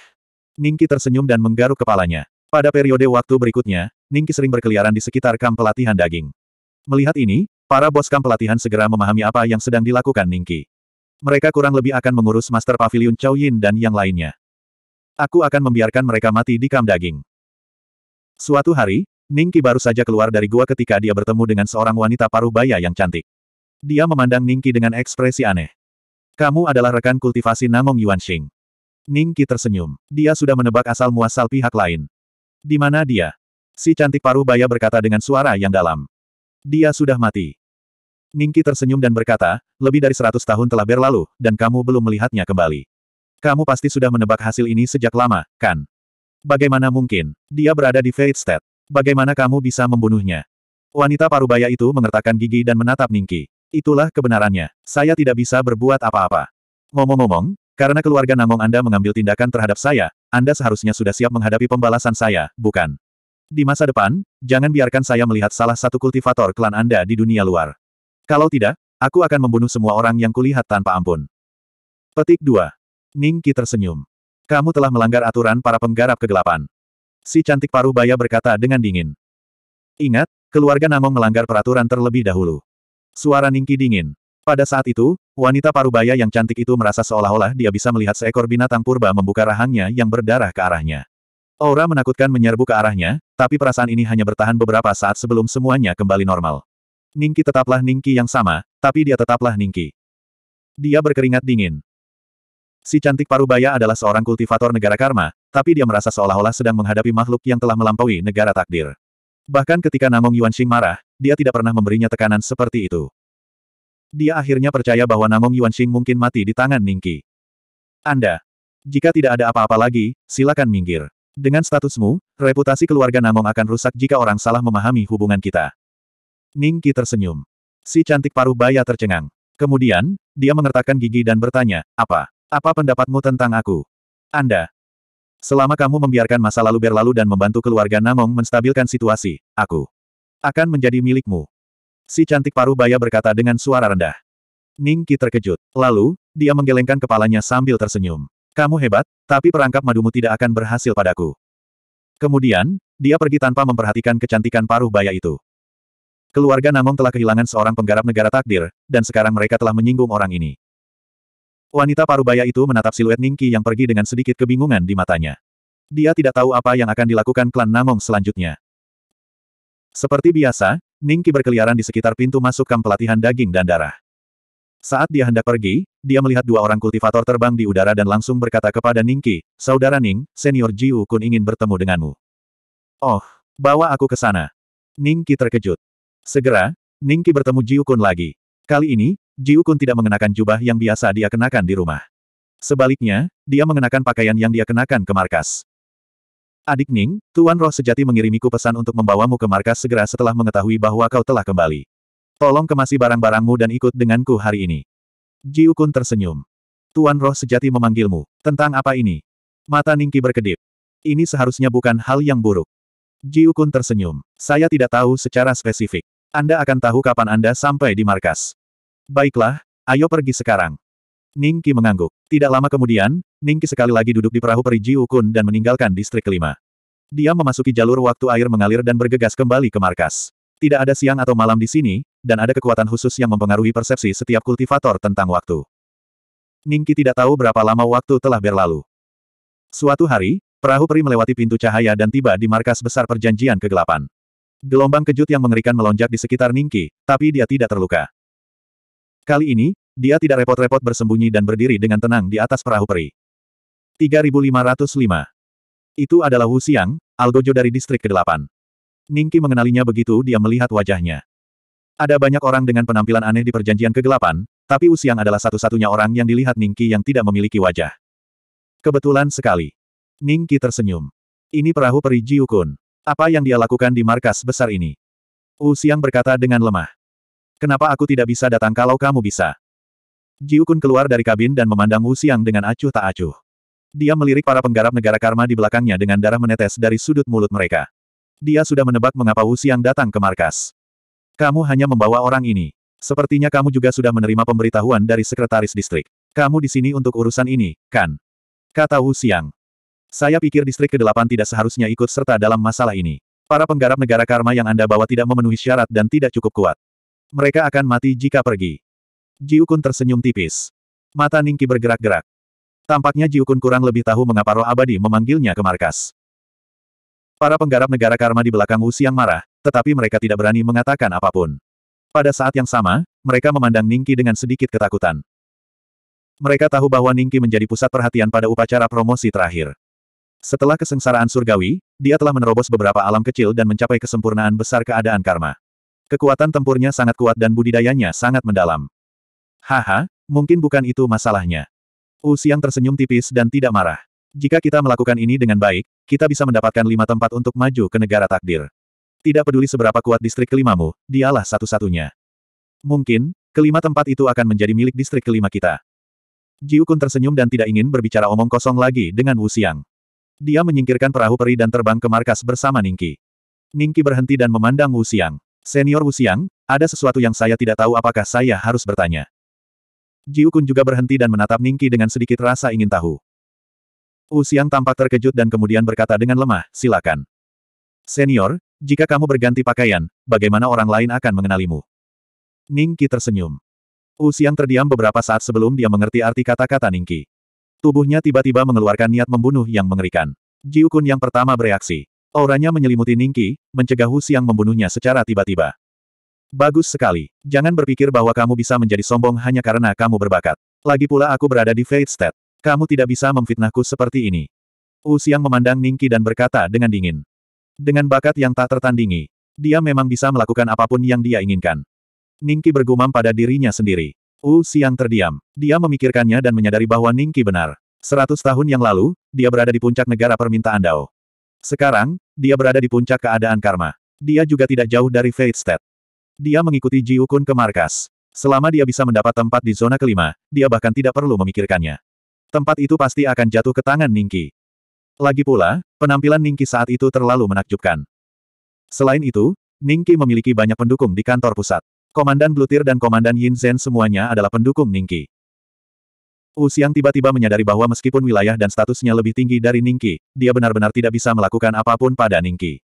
Ningki tersenyum dan menggaruk kepalanya. Pada periode waktu berikutnya, Ningki sering berkeliaran di sekitar kamp pelatihan daging. Melihat ini, para bos kamp pelatihan segera memahami apa yang sedang dilakukan Ningki. Mereka kurang lebih akan mengurus Master Pavilion Chow Yin dan yang lainnya. Aku akan membiarkan mereka mati di kam daging. Suatu hari, Ningki baru saja keluar dari gua ketika dia bertemu dengan seorang wanita paruh baya yang cantik. Dia memandang Ningki dengan ekspresi aneh. Kamu adalah rekan kultivasi Namong Yuanxing. Ningki tersenyum. Dia sudah menebak asal-muasal pihak lain. Di mana dia? Si cantik paruh baya berkata dengan suara yang dalam. Dia sudah mati. Ningki tersenyum dan berkata, lebih dari seratus tahun telah berlalu, dan kamu belum melihatnya kembali. Kamu pasti sudah menebak hasil ini sejak lama, kan? Bagaimana mungkin? Dia berada di Fate State? Bagaimana kamu bisa membunuhnya? Wanita parubaya itu mengertakkan gigi dan menatap Ningki. Itulah kebenarannya. Saya tidak bisa berbuat apa-apa. Ngomong-ngomong, karena keluarga Namong Anda mengambil tindakan terhadap saya, Anda seharusnya sudah siap menghadapi pembalasan saya, bukan? Di masa depan, jangan biarkan saya melihat salah satu kultivator klan Anda di dunia luar. Kalau tidak, aku akan membunuh semua orang yang kulihat tanpa ampun. Petik 2. Ning Qi tersenyum. Kamu telah melanggar aturan para penggarap kegelapan. Si cantik paruh baya berkata dengan dingin. Ingat, keluarga Namong melanggar peraturan terlebih dahulu. Suara Ning Qi dingin. Pada saat itu, wanita paruh baya yang cantik itu merasa seolah-olah dia bisa melihat seekor binatang purba membuka rahangnya yang berdarah ke arahnya. Aura menakutkan menyerbu ke arahnya, tapi perasaan ini hanya bertahan beberapa saat sebelum semuanya kembali normal. Ningki tetaplah Ningki yang sama, tapi dia tetaplah Ningki. Dia berkeringat dingin. Si cantik Parubaya adalah seorang kultivator negara karma, tapi dia merasa seolah-olah sedang menghadapi makhluk yang telah melampaui negara takdir. Bahkan ketika Namong Yuanxing marah, dia tidak pernah memberinya tekanan seperti itu. Dia akhirnya percaya bahwa Namong Yuanxing mungkin mati di tangan Ningki. Anda. Jika tidak ada apa-apa lagi, silakan minggir. Dengan statusmu, reputasi keluarga Namong akan rusak jika orang salah memahami hubungan kita. Ning Qi tersenyum. Si cantik paruh baya tercengang. Kemudian, dia mengertakkan gigi dan bertanya, apa? Apa pendapatmu tentang aku? Anda. Selama kamu membiarkan masa lalu berlalu dan membantu keluarga Namong menstabilkan situasi, aku akan menjadi milikmu. Si cantik paruh baya berkata dengan suara rendah. Ning Qi terkejut. Lalu, dia menggelengkan kepalanya sambil tersenyum. Kamu hebat, tapi perangkap madumu tidak akan berhasil padaku. Kemudian, dia pergi tanpa memperhatikan kecantikan paruh baya itu. Keluarga Namong telah kehilangan seorang penggarap negara takdir, dan sekarang mereka telah menyinggung orang ini. Wanita parubaya itu menatap siluet Ningki yang pergi dengan sedikit kebingungan di matanya. Dia tidak tahu apa yang akan dilakukan klan Namong selanjutnya. Seperti biasa, Ningki berkeliaran di sekitar pintu masuk kamp pelatihan daging dan darah. Saat dia hendak pergi, dia melihat dua orang kultivator terbang di udara dan langsung berkata kepada Ningki, Saudara Ning, senior Jiu Kun ingin bertemu denganmu. Oh, bawa aku ke sana. Ningki terkejut. Segera, Ningki bertemu Jiukun lagi. Kali ini, Jiukun tidak mengenakan jubah yang biasa dia kenakan di rumah. Sebaliknya, dia mengenakan pakaian yang dia kenakan ke markas. Adik Ning, Tuan Roh Sejati mengirimiku pesan untuk membawamu ke markas segera setelah mengetahui bahwa kau telah kembali. Tolong kemasi barang-barangmu dan ikut denganku hari ini. Jiukun tersenyum. Tuan Roh Sejati memanggilmu. Tentang apa ini? Mata Ningki berkedip. Ini seharusnya bukan hal yang buruk. Jiukun tersenyum. Saya tidak tahu secara spesifik. Anda akan tahu kapan Anda sampai di markas. Baiklah, ayo pergi sekarang. Ningki mengangguk. Tidak lama kemudian, Ningki sekali lagi duduk di perahu peri Jiukun Ukun dan meninggalkan distrik kelima. Dia memasuki jalur waktu air mengalir dan bergegas kembali ke markas. Tidak ada siang atau malam di sini, dan ada kekuatan khusus yang mempengaruhi persepsi setiap kultivator tentang waktu. Ningki tidak tahu berapa lama waktu telah berlalu. Suatu hari, perahu peri melewati pintu cahaya dan tiba di markas besar perjanjian kegelapan. Gelombang kejut yang mengerikan melonjak di sekitar Ningki, tapi dia tidak terluka. Kali ini, dia tidak repot-repot bersembunyi dan berdiri dengan tenang di atas perahu peri. 3505. Itu adalah Wu Xiang, algojo dari distrik ke-8. Ningki mengenalinya begitu dia melihat wajahnya. Ada banyak orang dengan penampilan aneh di perjanjian kegelapan, tapi Wu Xiang adalah satu-satunya orang yang dilihat Ningki yang tidak memiliki wajah. Kebetulan sekali. Ningki tersenyum. Ini perahu peri Jiukun. Apa yang dia lakukan di markas besar ini? Wu Xiang berkata dengan lemah. Kenapa aku tidak bisa datang kalau kamu bisa? Jiu Kun keluar dari kabin dan memandang Wu Xiang dengan acuh tak acuh. Dia melirik para penggarap negara karma di belakangnya dengan darah menetes dari sudut mulut mereka. Dia sudah menebak mengapa Wu Xiang datang ke markas. Kamu hanya membawa orang ini. Sepertinya kamu juga sudah menerima pemberitahuan dari sekretaris distrik. Kamu di sini untuk urusan ini, kan? Kata Wu Xiang. Saya pikir distrik ke-8 tidak seharusnya ikut serta dalam masalah ini. Para penggarap negara karma yang Anda bawa tidak memenuhi syarat dan tidak cukup kuat. Mereka akan mati jika pergi. Jiukun tersenyum tipis. Mata Ningki bergerak-gerak. Tampaknya Jiukun kurang lebih tahu mengapa roh abadi memanggilnya ke markas. Para penggarap negara karma di belakang Wu Siang marah, tetapi mereka tidak berani mengatakan apapun. Pada saat yang sama, mereka memandang Ningki dengan sedikit ketakutan. Mereka tahu bahwa Ningki menjadi pusat perhatian pada upacara promosi terakhir. Setelah kesengsaraan surgawi, dia telah menerobos beberapa alam kecil dan mencapai kesempurnaan besar keadaan karma. Kekuatan tempurnya sangat kuat dan budidayanya sangat mendalam. Haha, mungkin bukan itu masalahnya. Usiang tersenyum tipis dan tidak marah. Jika kita melakukan ini dengan baik, kita bisa mendapatkan lima tempat untuk maju ke negara takdir. Tidak peduli seberapa kuat distrik kelimamu, dialah satu-satunya. Mungkin, kelima tempat itu akan menjadi milik distrik kelima kita. Jiukun tersenyum dan tidak ingin berbicara omong kosong lagi dengan Wu Xiang. Dia menyingkirkan perahu peri dan terbang ke markas bersama Ningki. Ningki berhenti dan memandang Wu Xiang. Senior Wu Xiang, ada sesuatu yang saya tidak tahu apakah saya harus bertanya. Jiu Kun juga berhenti dan menatap Ningki dengan sedikit rasa ingin tahu. Wu Xiang tampak terkejut dan kemudian berkata dengan lemah, silakan. Senior, jika kamu berganti pakaian, bagaimana orang lain akan mengenalimu? Ningki tersenyum. Wu Xiang terdiam beberapa saat sebelum dia mengerti arti kata-kata Ningki. Tubuhnya tiba-tiba mengeluarkan niat membunuh yang mengerikan. Jiukun yang pertama bereaksi. Auranya menyelimuti Ningki, mencegah Hu Xiang membunuhnya secara tiba-tiba. Bagus sekali. Jangan berpikir bahwa kamu bisa menjadi sombong hanya karena kamu berbakat. Lagi pula aku berada di Fate State. Kamu tidak bisa memfitnahku seperti ini. Hu Xiang memandang Ningki dan berkata dengan dingin. Dengan bakat yang tak tertandingi, dia memang bisa melakukan apapun yang dia inginkan. Ningki bergumam pada dirinya sendiri. Wu Xiang terdiam. Dia memikirkannya dan menyadari bahwa Ningki benar. Seratus tahun yang lalu, dia berada di puncak negara permintaan Dao. Sekarang, dia berada di puncak keadaan karma. Dia juga tidak jauh dari Fate State. Dia mengikuti Ji ke markas. Selama dia bisa mendapat tempat di zona kelima, dia bahkan tidak perlu memikirkannya. Tempat itu pasti akan jatuh ke tangan Ningki. Lagi pula, penampilan Ningki saat itu terlalu menakjubkan. Selain itu, Ningki memiliki banyak pendukung di kantor pusat. Komandan Blutir dan Komandan Yin Zhen semuanya adalah pendukung Ningqi. Wu Xiang tiba-tiba menyadari bahwa meskipun wilayah dan statusnya lebih tinggi dari Ningqi, dia benar-benar tidak bisa melakukan apapun pada Ningqi.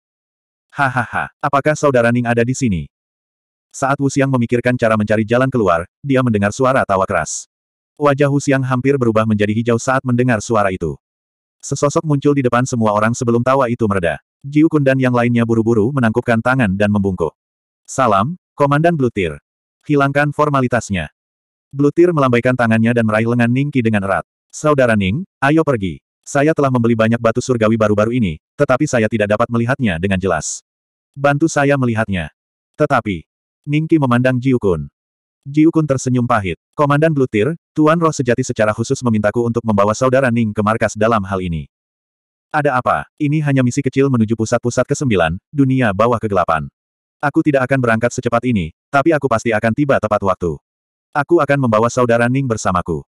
Hahaha, apakah saudara Ning ada di sini? Saat Wu Xiang memikirkan cara mencari jalan keluar, dia mendengar suara tawa keras. Wajah Wu Xiang hampir berubah menjadi hijau saat mendengar suara itu. Sesosok muncul di depan semua orang sebelum tawa itu mereda. Jiukun dan yang lainnya buru-buru menangkupkan tangan dan membungkuk. Salam, Komandan Blutir. Hilangkan formalitasnya. Blutir melambaikan tangannya dan meraih lengan Ningki dengan erat. Saudara Ning, ayo pergi. Saya telah membeli banyak batu surgawi baru-baru ini, tetapi saya tidak dapat melihatnya dengan jelas. Bantu saya melihatnya. Tetapi, Ningki memandang Jiukun. Jiukun tersenyum pahit. Komandan Blutir, Tuan Roh sejati secara khusus memintaku untuk membawa saudara Ning ke markas dalam hal ini. Ada apa? Ini hanya misi kecil menuju pusat-pusat ke-9, dunia bawah kegelapan. Aku tidak akan berangkat secepat ini, tapi aku pasti akan tiba tepat waktu. Aku akan membawa saudara Ning bersamaku.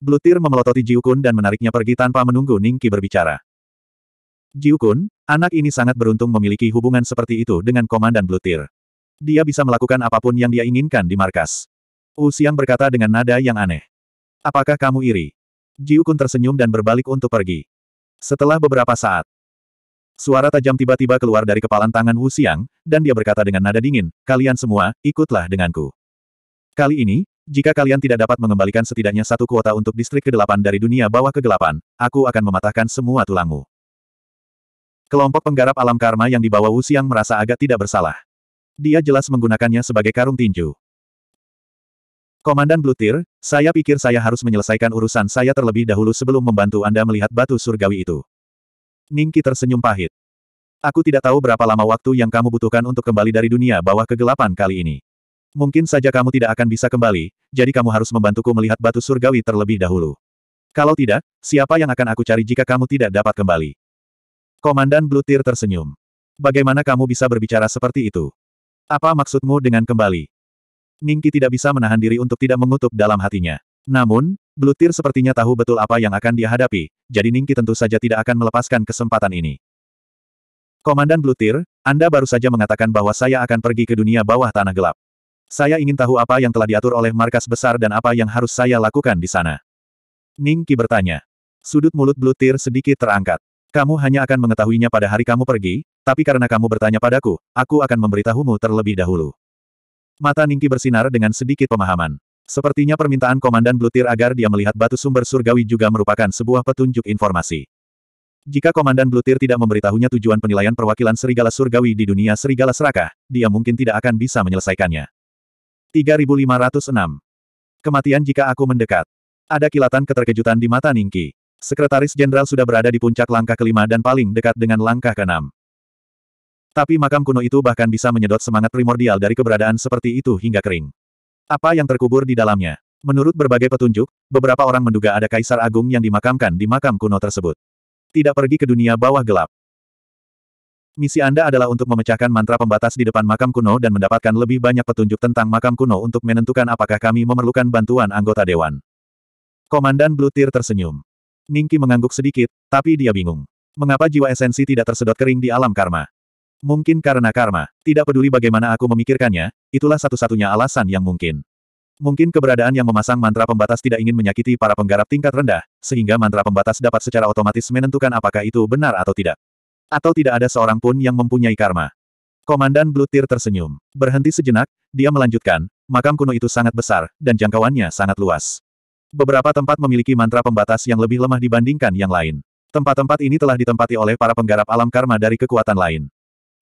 Blutir memelototi Jiukun dan menariknya pergi tanpa menunggu Ningki berbicara. Jiukun, anak ini sangat beruntung memiliki hubungan seperti itu dengan Komandan Blutir. Dia bisa melakukan apapun yang dia inginkan di markas. Wu berkata dengan nada yang aneh. Apakah kamu iri? Jiukun tersenyum dan berbalik untuk pergi. Setelah beberapa saat, Suara tajam tiba-tiba keluar dari kepalan tangan Wu Xiang, dan dia berkata dengan nada dingin, kalian semua, ikutlah denganku. Kali ini, jika kalian tidak dapat mengembalikan setidaknya satu kuota untuk distrik ke-8 dari dunia bawah kegelapan, aku akan mematahkan semua tulangmu. Kelompok penggarap alam karma yang dibawa Wu Xiang merasa agak tidak bersalah. Dia jelas menggunakannya sebagai karung tinju. Komandan Blutir, saya pikir saya harus menyelesaikan urusan saya terlebih dahulu sebelum membantu Anda melihat batu surgawi itu. Ningki tersenyum pahit. Aku tidak tahu berapa lama waktu yang kamu butuhkan untuk kembali dari dunia bawah kegelapan kali ini. Mungkin saja kamu tidak akan bisa kembali, jadi kamu harus membantuku melihat batu surgawi terlebih dahulu. Kalau tidak, siapa yang akan aku cari jika kamu tidak dapat kembali? Komandan Blutir tersenyum. Bagaimana kamu bisa berbicara seperti itu? Apa maksudmu dengan kembali? Ningki tidak bisa menahan diri untuk tidak mengutuk dalam hatinya. Namun, Blutir sepertinya tahu betul apa yang akan dia hadapi, jadi Ningki tentu saja tidak akan melepaskan kesempatan ini. Komandan Blutir, Anda baru saja mengatakan bahwa saya akan pergi ke dunia bawah tanah gelap. Saya ingin tahu apa yang telah diatur oleh markas besar dan apa yang harus saya lakukan di sana. Ningki bertanya. Sudut mulut Blutir sedikit terangkat. Kamu hanya akan mengetahuinya pada hari kamu pergi, tapi karena kamu bertanya padaku, aku akan memberitahumu terlebih dahulu. Mata Ningki bersinar dengan sedikit pemahaman. Sepertinya permintaan Komandan Blutir agar dia melihat batu sumber surgawi juga merupakan sebuah petunjuk informasi. Jika Komandan Blutir tidak memberitahunya tujuan penilaian perwakilan serigala surgawi di dunia serigala serakah, dia mungkin tidak akan bisa menyelesaikannya. 3506. Kematian jika aku mendekat. Ada kilatan keterkejutan di mata Ningki. Sekretaris Jenderal sudah berada di puncak langkah kelima dan paling dekat dengan langkah keenam. Tapi makam kuno itu bahkan bisa menyedot semangat primordial dari keberadaan seperti itu hingga kering. Apa yang terkubur di dalamnya? Menurut berbagai petunjuk, beberapa orang menduga ada kaisar agung yang dimakamkan di makam kuno tersebut. Tidak pergi ke dunia bawah gelap. Misi Anda adalah untuk memecahkan mantra pembatas di depan makam kuno dan mendapatkan lebih banyak petunjuk tentang makam kuno untuk menentukan apakah kami memerlukan bantuan anggota dewan. Komandan Blutir tersenyum. Ningki mengangguk sedikit, tapi dia bingung. Mengapa jiwa esensi tidak tersedot kering di alam karma? Mungkin karena karma, tidak peduli bagaimana aku memikirkannya, itulah satu-satunya alasan yang mungkin. Mungkin keberadaan yang memasang mantra pembatas tidak ingin menyakiti para penggarap tingkat rendah, sehingga mantra pembatas dapat secara otomatis menentukan apakah itu benar atau tidak. Atau tidak ada seorang pun yang mempunyai karma. Komandan Blutir tersenyum. Berhenti sejenak, dia melanjutkan, makam kuno itu sangat besar, dan jangkauannya sangat luas. Beberapa tempat memiliki mantra pembatas yang lebih lemah dibandingkan yang lain. Tempat-tempat ini telah ditempati oleh para penggarap alam karma dari kekuatan lain.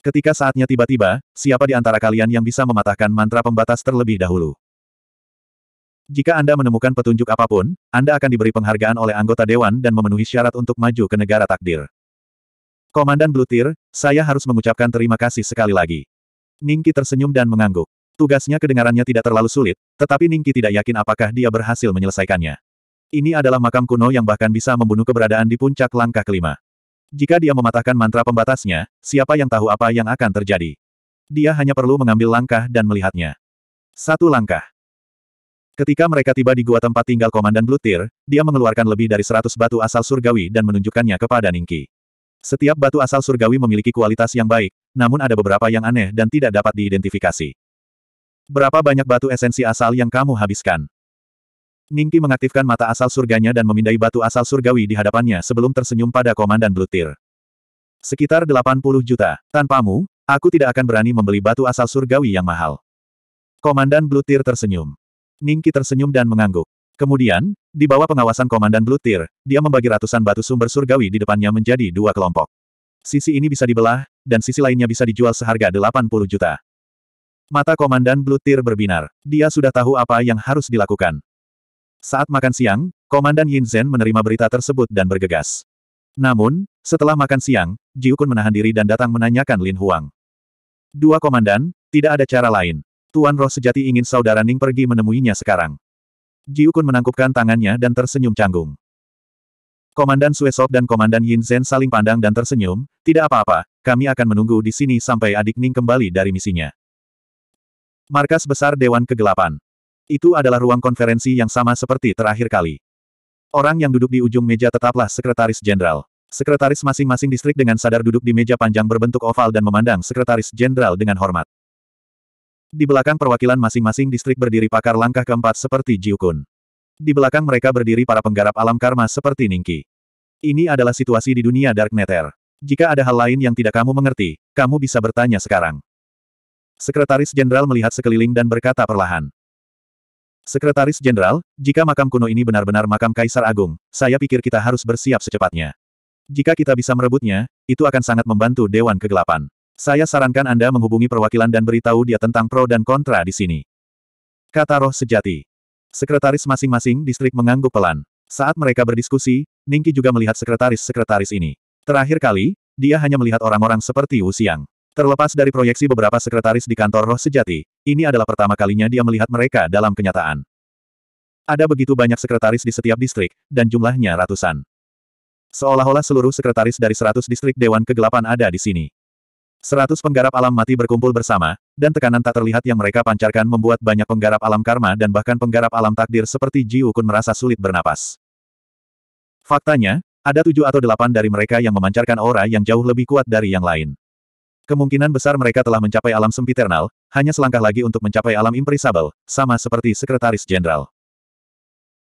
Ketika saatnya tiba-tiba, siapa di antara kalian yang bisa mematahkan mantra pembatas terlebih dahulu? Jika Anda menemukan petunjuk apapun, Anda akan diberi penghargaan oleh anggota dewan dan memenuhi syarat untuk maju ke negara takdir. Komandan Blutir, saya harus mengucapkan terima kasih sekali lagi. Ningki tersenyum dan mengangguk. Tugasnya kedengarannya tidak terlalu sulit, tetapi Ningki tidak yakin apakah dia berhasil menyelesaikannya. Ini adalah makam kuno yang bahkan bisa membunuh keberadaan di puncak langkah kelima. Jika dia mematahkan mantra pembatasnya, siapa yang tahu apa yang akan terjadi. Dia hanya perlu mengambil langkah dan melihatnya. Satu langkah. Ketika mereka tiba di gua tempat tinggal Komandan Blutir, dia mengeluarkan lebih dari seratus batu asal surgawi dan menunjukkannya kepada Ningki. Setiap batu asal surgawi memiliki kualitas yang baik, namun ada beberapa yang aneh dan tidak dapat diidentifikasi. Berapa banyak batu esensi asal yang kamu habiskan? Ningki mengaktifkan mata asal surganya dan memindai batu asal surgawi di hadapannya sebelum tersenyum pada Komandan Blutir. Sekitar 80 juta. Tanpamu, aku tidak akan berani membeli batu asal surgawi yang mahal. Komandan Blutir tersenyum. Ningki tersenyum dan mengangguk. Kemudian, di bawah pengawasan Komandan Blutir, dia membagi ratusan batu sumber surgawi di depannya menjadi dua kelompok. Sisi ini bisa dibelah, dan sisi lainnya bisa dijual seharga 80 juta. Mata Komandan Blutir berbinar. Dia sudah tahu apa yang harus dilakukan. Saat makan siang, Komandan Yin Zhen menerima berita tersebut dan bergegas. Namun, setelah makan siang, Jiukun menahan diri dan datang menanyakan Lin Huang. Dua komandan, tidak ada cara lain. Tuan roh sejati ingin saudara Ning pergi menemuinya sekarang. Jiukun menangkupkan tangannya dan tersenyum canggung. Komandan Suesop dan Komandan Yin Zhen saling pandang dan tersenyum, tidak apa-apa, kami akan menunggu di sini sampai adik Ning kembali dari misinya. Markas Besar Dewan Kegelapan itu adalah ruang konferensi yang sama seperti terakhir kali. Orang yang duduk di ujung meja tetaplah sekretaris jenderal. Sekretaris masing-masing distrik dengan sadar duduk di meja panjang berbentuk oval dan memandang sekretaris jenderal dengan hormat. Di belakang perwakilan masing-masing distrik berdiri pakar langkah keempat seperti Jiukun. Di belakang mereka berdiri para penggarap alam karma seperti Ningki. Ini adalah situasi di dunia Dark Nether. Jika ada hal lain yang tidak kamu mengerti, kamu bisa bertanya sekarang. Sekretaris Jenderal melihat sekeliling dan berkata perlahan. Sekretaris Jenderal, jika makam kuno ini benar-benar makam Kaisar Agung, saya pikir kita harus bersiap secepatnya. Jika kita bisa merebutnya, itu akan sangat membantu Dewan Kegelapan. Saya sarankan Anda menghubungi perwakilan dan beritahu dia tentang pro dan kontra di sini. Kata roh sejati. Sekretaris masing-masing distrik mengangguk pelan. Saat mereka berdiskusi, Ningki juga melihat sekretaris-sekretaris ini. Terakhir kali, dia hanya melihat orang-orang seperti Wu Xiang. Terlepas dari proyeksi beberapa sekretaris di kantor roh sejati, ini adalah pertama kalinya dia melihat mereka dalam kenyataan. Ada begitu banyak sekretaris di setiap distrik, dan jumlahnya ratusan. Seolah-olah seluruh sekretaris dari seratus distrik Dewan Kegelapan ada di sini. Seratus penggarap alam mati berkumpul bersama, dan tekanan tak terlihat yang mereka pancarkan membuat banyak penggarap alam karma dan bahkan penggarap alam takdir seperti Jiu Kun merasa sulit bernapas. Faktanya, ada tujuh atau delapan dari mereka yang memancarkan aura yang jauh lebih kuat dari yang lain. Kemungkinan besar mereka telah mencapai alam sempiternal, hanya selangkah lagi untuk mencapai alam imperisabel, sama seperti sekretaris jenderal.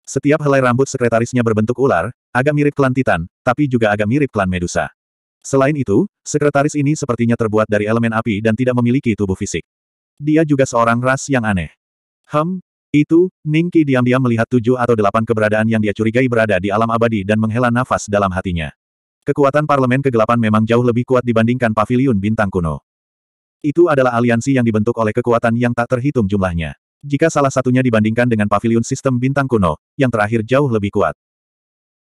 Setiap helai rambut sekretarisnya berbentuk ular, agak mirip klan Titan, tapi juga agak mirip klan Medusa. Selain itu, sekretaris ini sepertinya terbuat dari elemen api dan tidak memiliki tubuh fisik. Dia juga seorang ras yang aneh. Hmm, itu, Ningki diam-diam melihat tujuh atau delapan keberadaan yang dia curigai berada di alam abadi dan menghela nafas dalam hatinya. Kekuatan Parlemen Kegelapan memang jauh lebih kuat dibandingkan pavilion Bintang Kuno. Itu adalah aliansi yang dibentuk oleh kekuatan yang tak terhitung jumlahnya. Jika salah satunya dibandingkan dengan pavilion Sistem Bintang Kuno, yang terakhir jauh lebih kuat.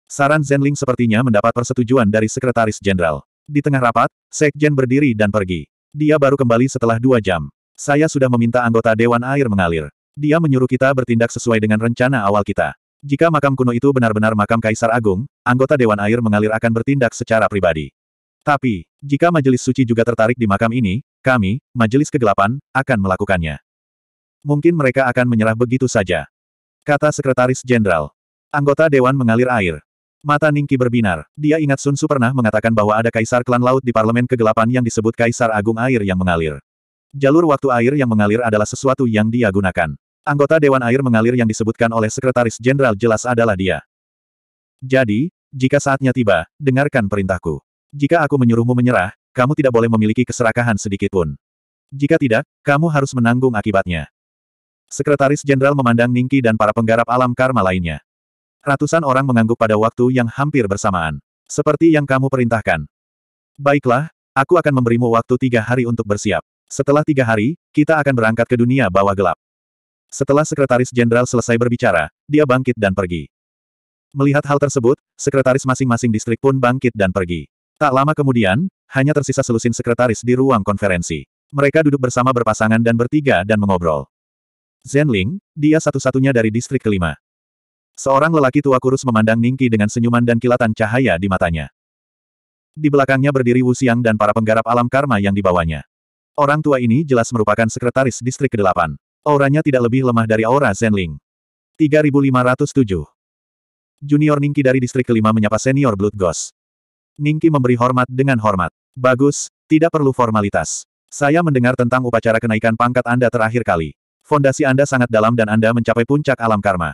Saran Zenling sepertinya mendapat persetujuan dari Sekretaris Jenderal. Di tengah rapat, Sekjen berdiri dan pergi. Dia baru kembali setelah dua jam. Saya sudah meminta anggota Dewan Air mengalir. Dia menyuruh kita bertindak sesuai dengan rencana awal kita. Jika makam kuno itu benar-benar makam Kaisar Agung, anggota Dewan Air mengalir akan bertindak secara pribadi. Tapi, jika Majelis Suci juga tertarik di makam ini, kami, Majelis Kegelapan, akan melakukannya. Mungkin mereka akan menyerah begitu saja. Kata Sekretaris Jenderal. Anggota Dewan mengalir air. Mata Ningki berbinar. Dia ingat Sun Su pernah mengatakan bahwa ada kaisar klan laut di Parlemen Kegelapan yang disebut Kaisar Agung Air yang mengalir. Jalur waktu air yang mengalir adalah sesuatu yang dia gunakan. Anggota Dewan Air Mengalir yang disebutkan oleh Sekretaris Jenderal jelas adalah dia. Jadi, jika saatnya tiba, dengarkan perintahku. Jika aku menyuruhmu menyerah, kamu tidak boleh memiliki keserakahan sedikitpun. Jika tidak, kamu harus menanggung akibatnya. Sekretaris Jenderal memandang Ningki dan para penggarap alam karma lainnya. Ratusan orang mengangguk pada waktu yang hampir bersamaan. Seperti yang kamu perintahkan. Baiklah, aku akan memberimu waktu tiga hari untuk bersiap. Setelah tiga hari, kita akan berangkat ke dunia bawah gelap. Setelah Sekretaris Jenderal selesai berbicara, dia bangkit dan pergi. Melihat hal tersebut, sekretaris masing-masing distrik pun bangkit dan pergi. Tak lama kemudian, hanya tersisa selusin sekretaris di ruang konferensi. Mereka duduk bersama berpasangan dan bertiga dan mengobrol. Ling, dia satu-satunya dari distrik kelima. Seorang lelaki tua kurus memandang Ningki dengan senyuman dan kilatan cahaya di matanya. Di belakangnya berdiri Wu Xiang dan para penggarap alam karma yang dibawanya. Orang tua ini jelas merupakan sekretaris distrik ke-8. Auranya tidak lebih lemah dari aura Zenling. 3507. Junior Ningki dari distrik kelima menyapa senior Blood Ghost. Ningki memberi hormat dengan hormat. Bagus, tidak perlu formalitas. Saya mendengar tentang upacara kenaikan pangkat Anda terakhir kali. Fondasi Anda sangat dalam dan Anda mencapai puncak alam karma.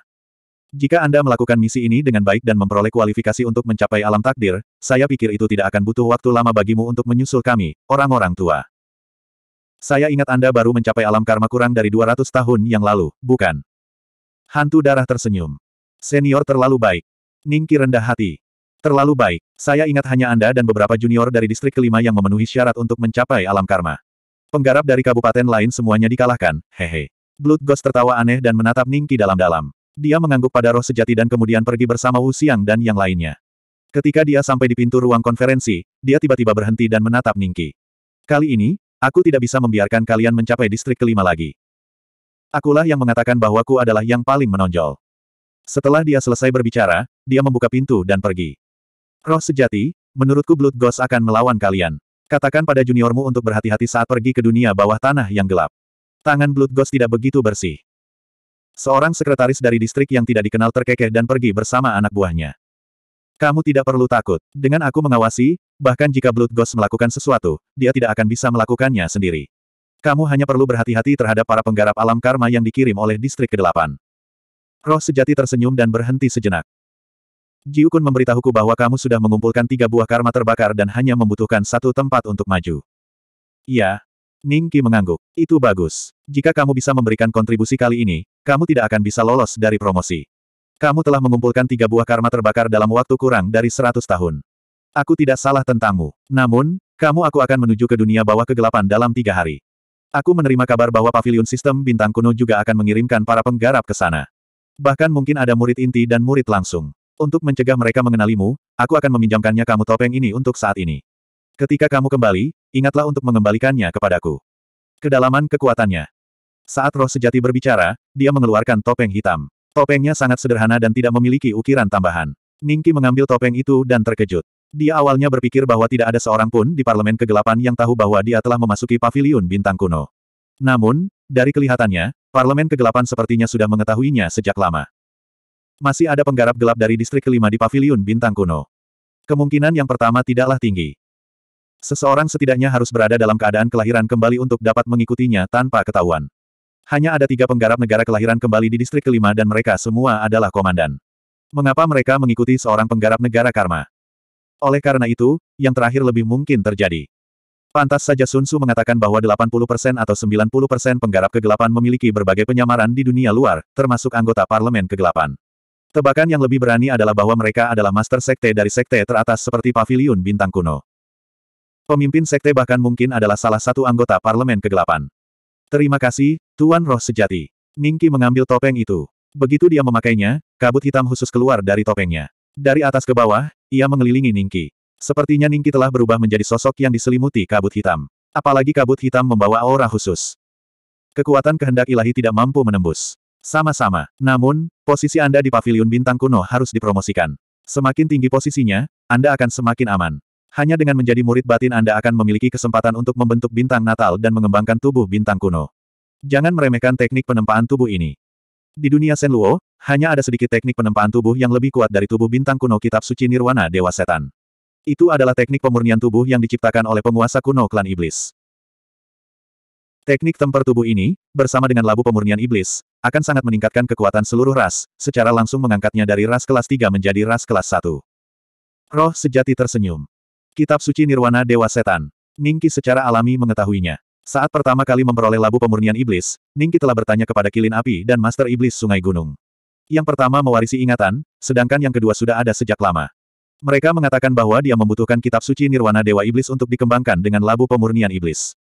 Jika Anda melakukan misi ini dengan baik dan memperoleh kualifikasi untuk mencapai alam takdir, saya pikir itu tidak akan butuh waktu lama bagimu untuk menyusul kami, orang-orang tua. Saya ingat Anda baru mencapai alam karma kurang dari 200 tahun yang lalu, bukan? Hantu darah tersenyum. Senior terlalu baik. Ningki rendah hati. Terlalu baik. Saya ingat hanya Anda dan beberapa junior dari distrik kelima yang memenuhi syarat untuk mencapai alam karma. Penggarap dari kabupaten lain semuanya dikalahkan, hehe. Blood Ghost tertawa aneh dan menatap Ningki dalam-dalam. Dia mengangguk pada roh sejati dan kemudian pergi bersama Wu Xiang dan yang lainnya. Ketika dia sampai di pintu ruang konferensi, dia tiba-tiba berhenti dan menatap Ningki. Kali ini, Aku tidak bisa membiarkan kalian mencapai distrik kelima lagi. Akulah yang mengatakan bahwa ku adalah yang paling menonjol. Setelah dia selesai berbicara, dia membuka pintu dan pergi. Roh sejati, menurutku Blood Ghost akan melawan kalian. Katakan pada juniormu untuk berhati-hati saat pergi ke dunia bawah tanah yang gelap. Tangan Blood Ghost tidak begitu bersih. Seorang sekretaris dari distrik yang tidak dikenal terkekeh dan pergi bersama anak buahnya. Kamu tidak perlu takut. Dengan aku mengawasi, bahkan jika Blood Ghost melakukan sesuatu, dia tidak akan bisa melakukannya sendiri. Kamu hanya perlu berhati-hati terhadap para penggarap alam karma yang dikirim oleh Distrik ke-8. Roh sejati tersenyum dan berhenti sejenak. Jiukun memberitahuku bahwa kamu sudah mengumpulkan tiga buah karma terbakar dan hanya membutuhkan satu tempat untuk maju. Ya, Ningki mengangguk. Itu bagus. Jika kamu bisa memberikan kontribusi kali ini, kamu tidak akan bisa lolos dari promosi. Kamu telah mengumpulkan tiga buah karma terbakar dalam waktu kurang dari seratus tahun. Aku tidak salah tentangmu. Namun, kamu aku akan menuju ke dunia bawah kegelapan dalam tiga hari. Aku menerima kabar bahwa pavilion sistem bintang kuno juga akan mengirimkan para penggarap ke sana. Bahkan mungkin ada murid inti dan murid langsung. Untuk mencegah mereka mengenalimu, aku akan meminjamkannya kamu topeng ini untuk saat ini. Ketika kamu kembali, ingatlah untuk mengembalikannya kepadaku. Kedalaman kekuatannya. Saat roh sejati berbicara, dia mengeluarkan topeng hitam. Topengnya sangat sederhana dan tidak memiliki ukiran tambahan. Ningki mengambil topeng itu dan terkejut. Dia awalnya berpikir bahwa tidak ada seorang pun di Parlemen Kegelapan yang tahu bahwa dia telah memasuki paviliun bintang kuno. Namun, dari kelihatannya, Parlemen Kegelapan sepertinya sudah mengetahuinya sejak lama. Masih ada penggarap gelap dari distrik kelima di paviliun bintang kuno. Kemungkinan yang pertama tidaklah tinggi. Seseorang setidaknya harus berada dalam keadaan kelahiran kembali untuk dapat mengikutinya tanpa ketahuan. Hanya ada tiga penggarap negara kelahiran kembali di distrik kelima dan mereka semua adalah komandan. Mengapa mereka mengikuti seorang penggarap negara karma? Oleh karena itu, yang terakhir lebih mungkin terjadi. Pantas saja Sun Tzu mengatakan bahwa 80% atau 90% penggarap kegelapan memiliki berbagai penyamaran di dunia luar, termasuk anggota parlemen kegelapan. Tebakan yang lebih berani adalah bahwa mereka adalah master sekte dari sekte teratas seperti Pavilion bintang kuno. Pemimpin sekte bahkan mungkin adalah salah satu anggota parlemen kegelapan. Terima kasih, Tuan Roh Sejati. Ningki mengambil topeng itu. Begitu dia memakainya, kabut hitam khusus keluar dari topengnya. Dari atas ke bawah, ia mengelilingi Ningki. Sepertinya Ningki telah berubah menjadi sosok yang diselimuti kabut hitam. Apalagi kabut hitam membawa aura khusus. Kekuatan kehendak ilahi tidak mampu menembus. Sama-sama. Namun, posisi Anda di pavilion bintang kuno harus dipromosikan. Semakin tinggi posisinya, Anda akan semakin aman. Hanya dengan menjadi murid batin Anda akan memiliki kesempatan untuk membentuk bintang natal dan mengembangkan tubuh bintang kuno. Jangan meremehkan teknik penempaan tubuh ini. Di dunia Luo, hanya ada sedikit teknik penempaan tubuh yang lebih kuat dari tubuh bintang kuno kitab suci Nirwana Dewa Setan. Itu adalah teknik pemurnian tubuh yang diciptakan oleh penguasa kuno klan iblis. Teknik temper tubuh ini, bersama dengan labu pemurnian iblis, akan sangat meningkatkan kekuatan seluruh ras, secara langsung mengangkatnya dari ras kelas 3 menjadi ras kelas 1. Roh sejati tersenyum. Kitab suci Nirwana Dewa Setan. Ningki secara alami mengetahuinya. Saat pertama kali memperoleh labu pemurnian iblis, Ningki telah bertanya kepada Kilin Api dan Master Iblis Sungai Gunung. Yang pertama mewarisi ingatan, sedangkan yang kedua sudah ada sejak lama. Mereka mengatakan bahwa dia membutuhkan kitab suci Nirwana Dewa Iblis untuk dikembangkan dengan labu pemurnian iblis.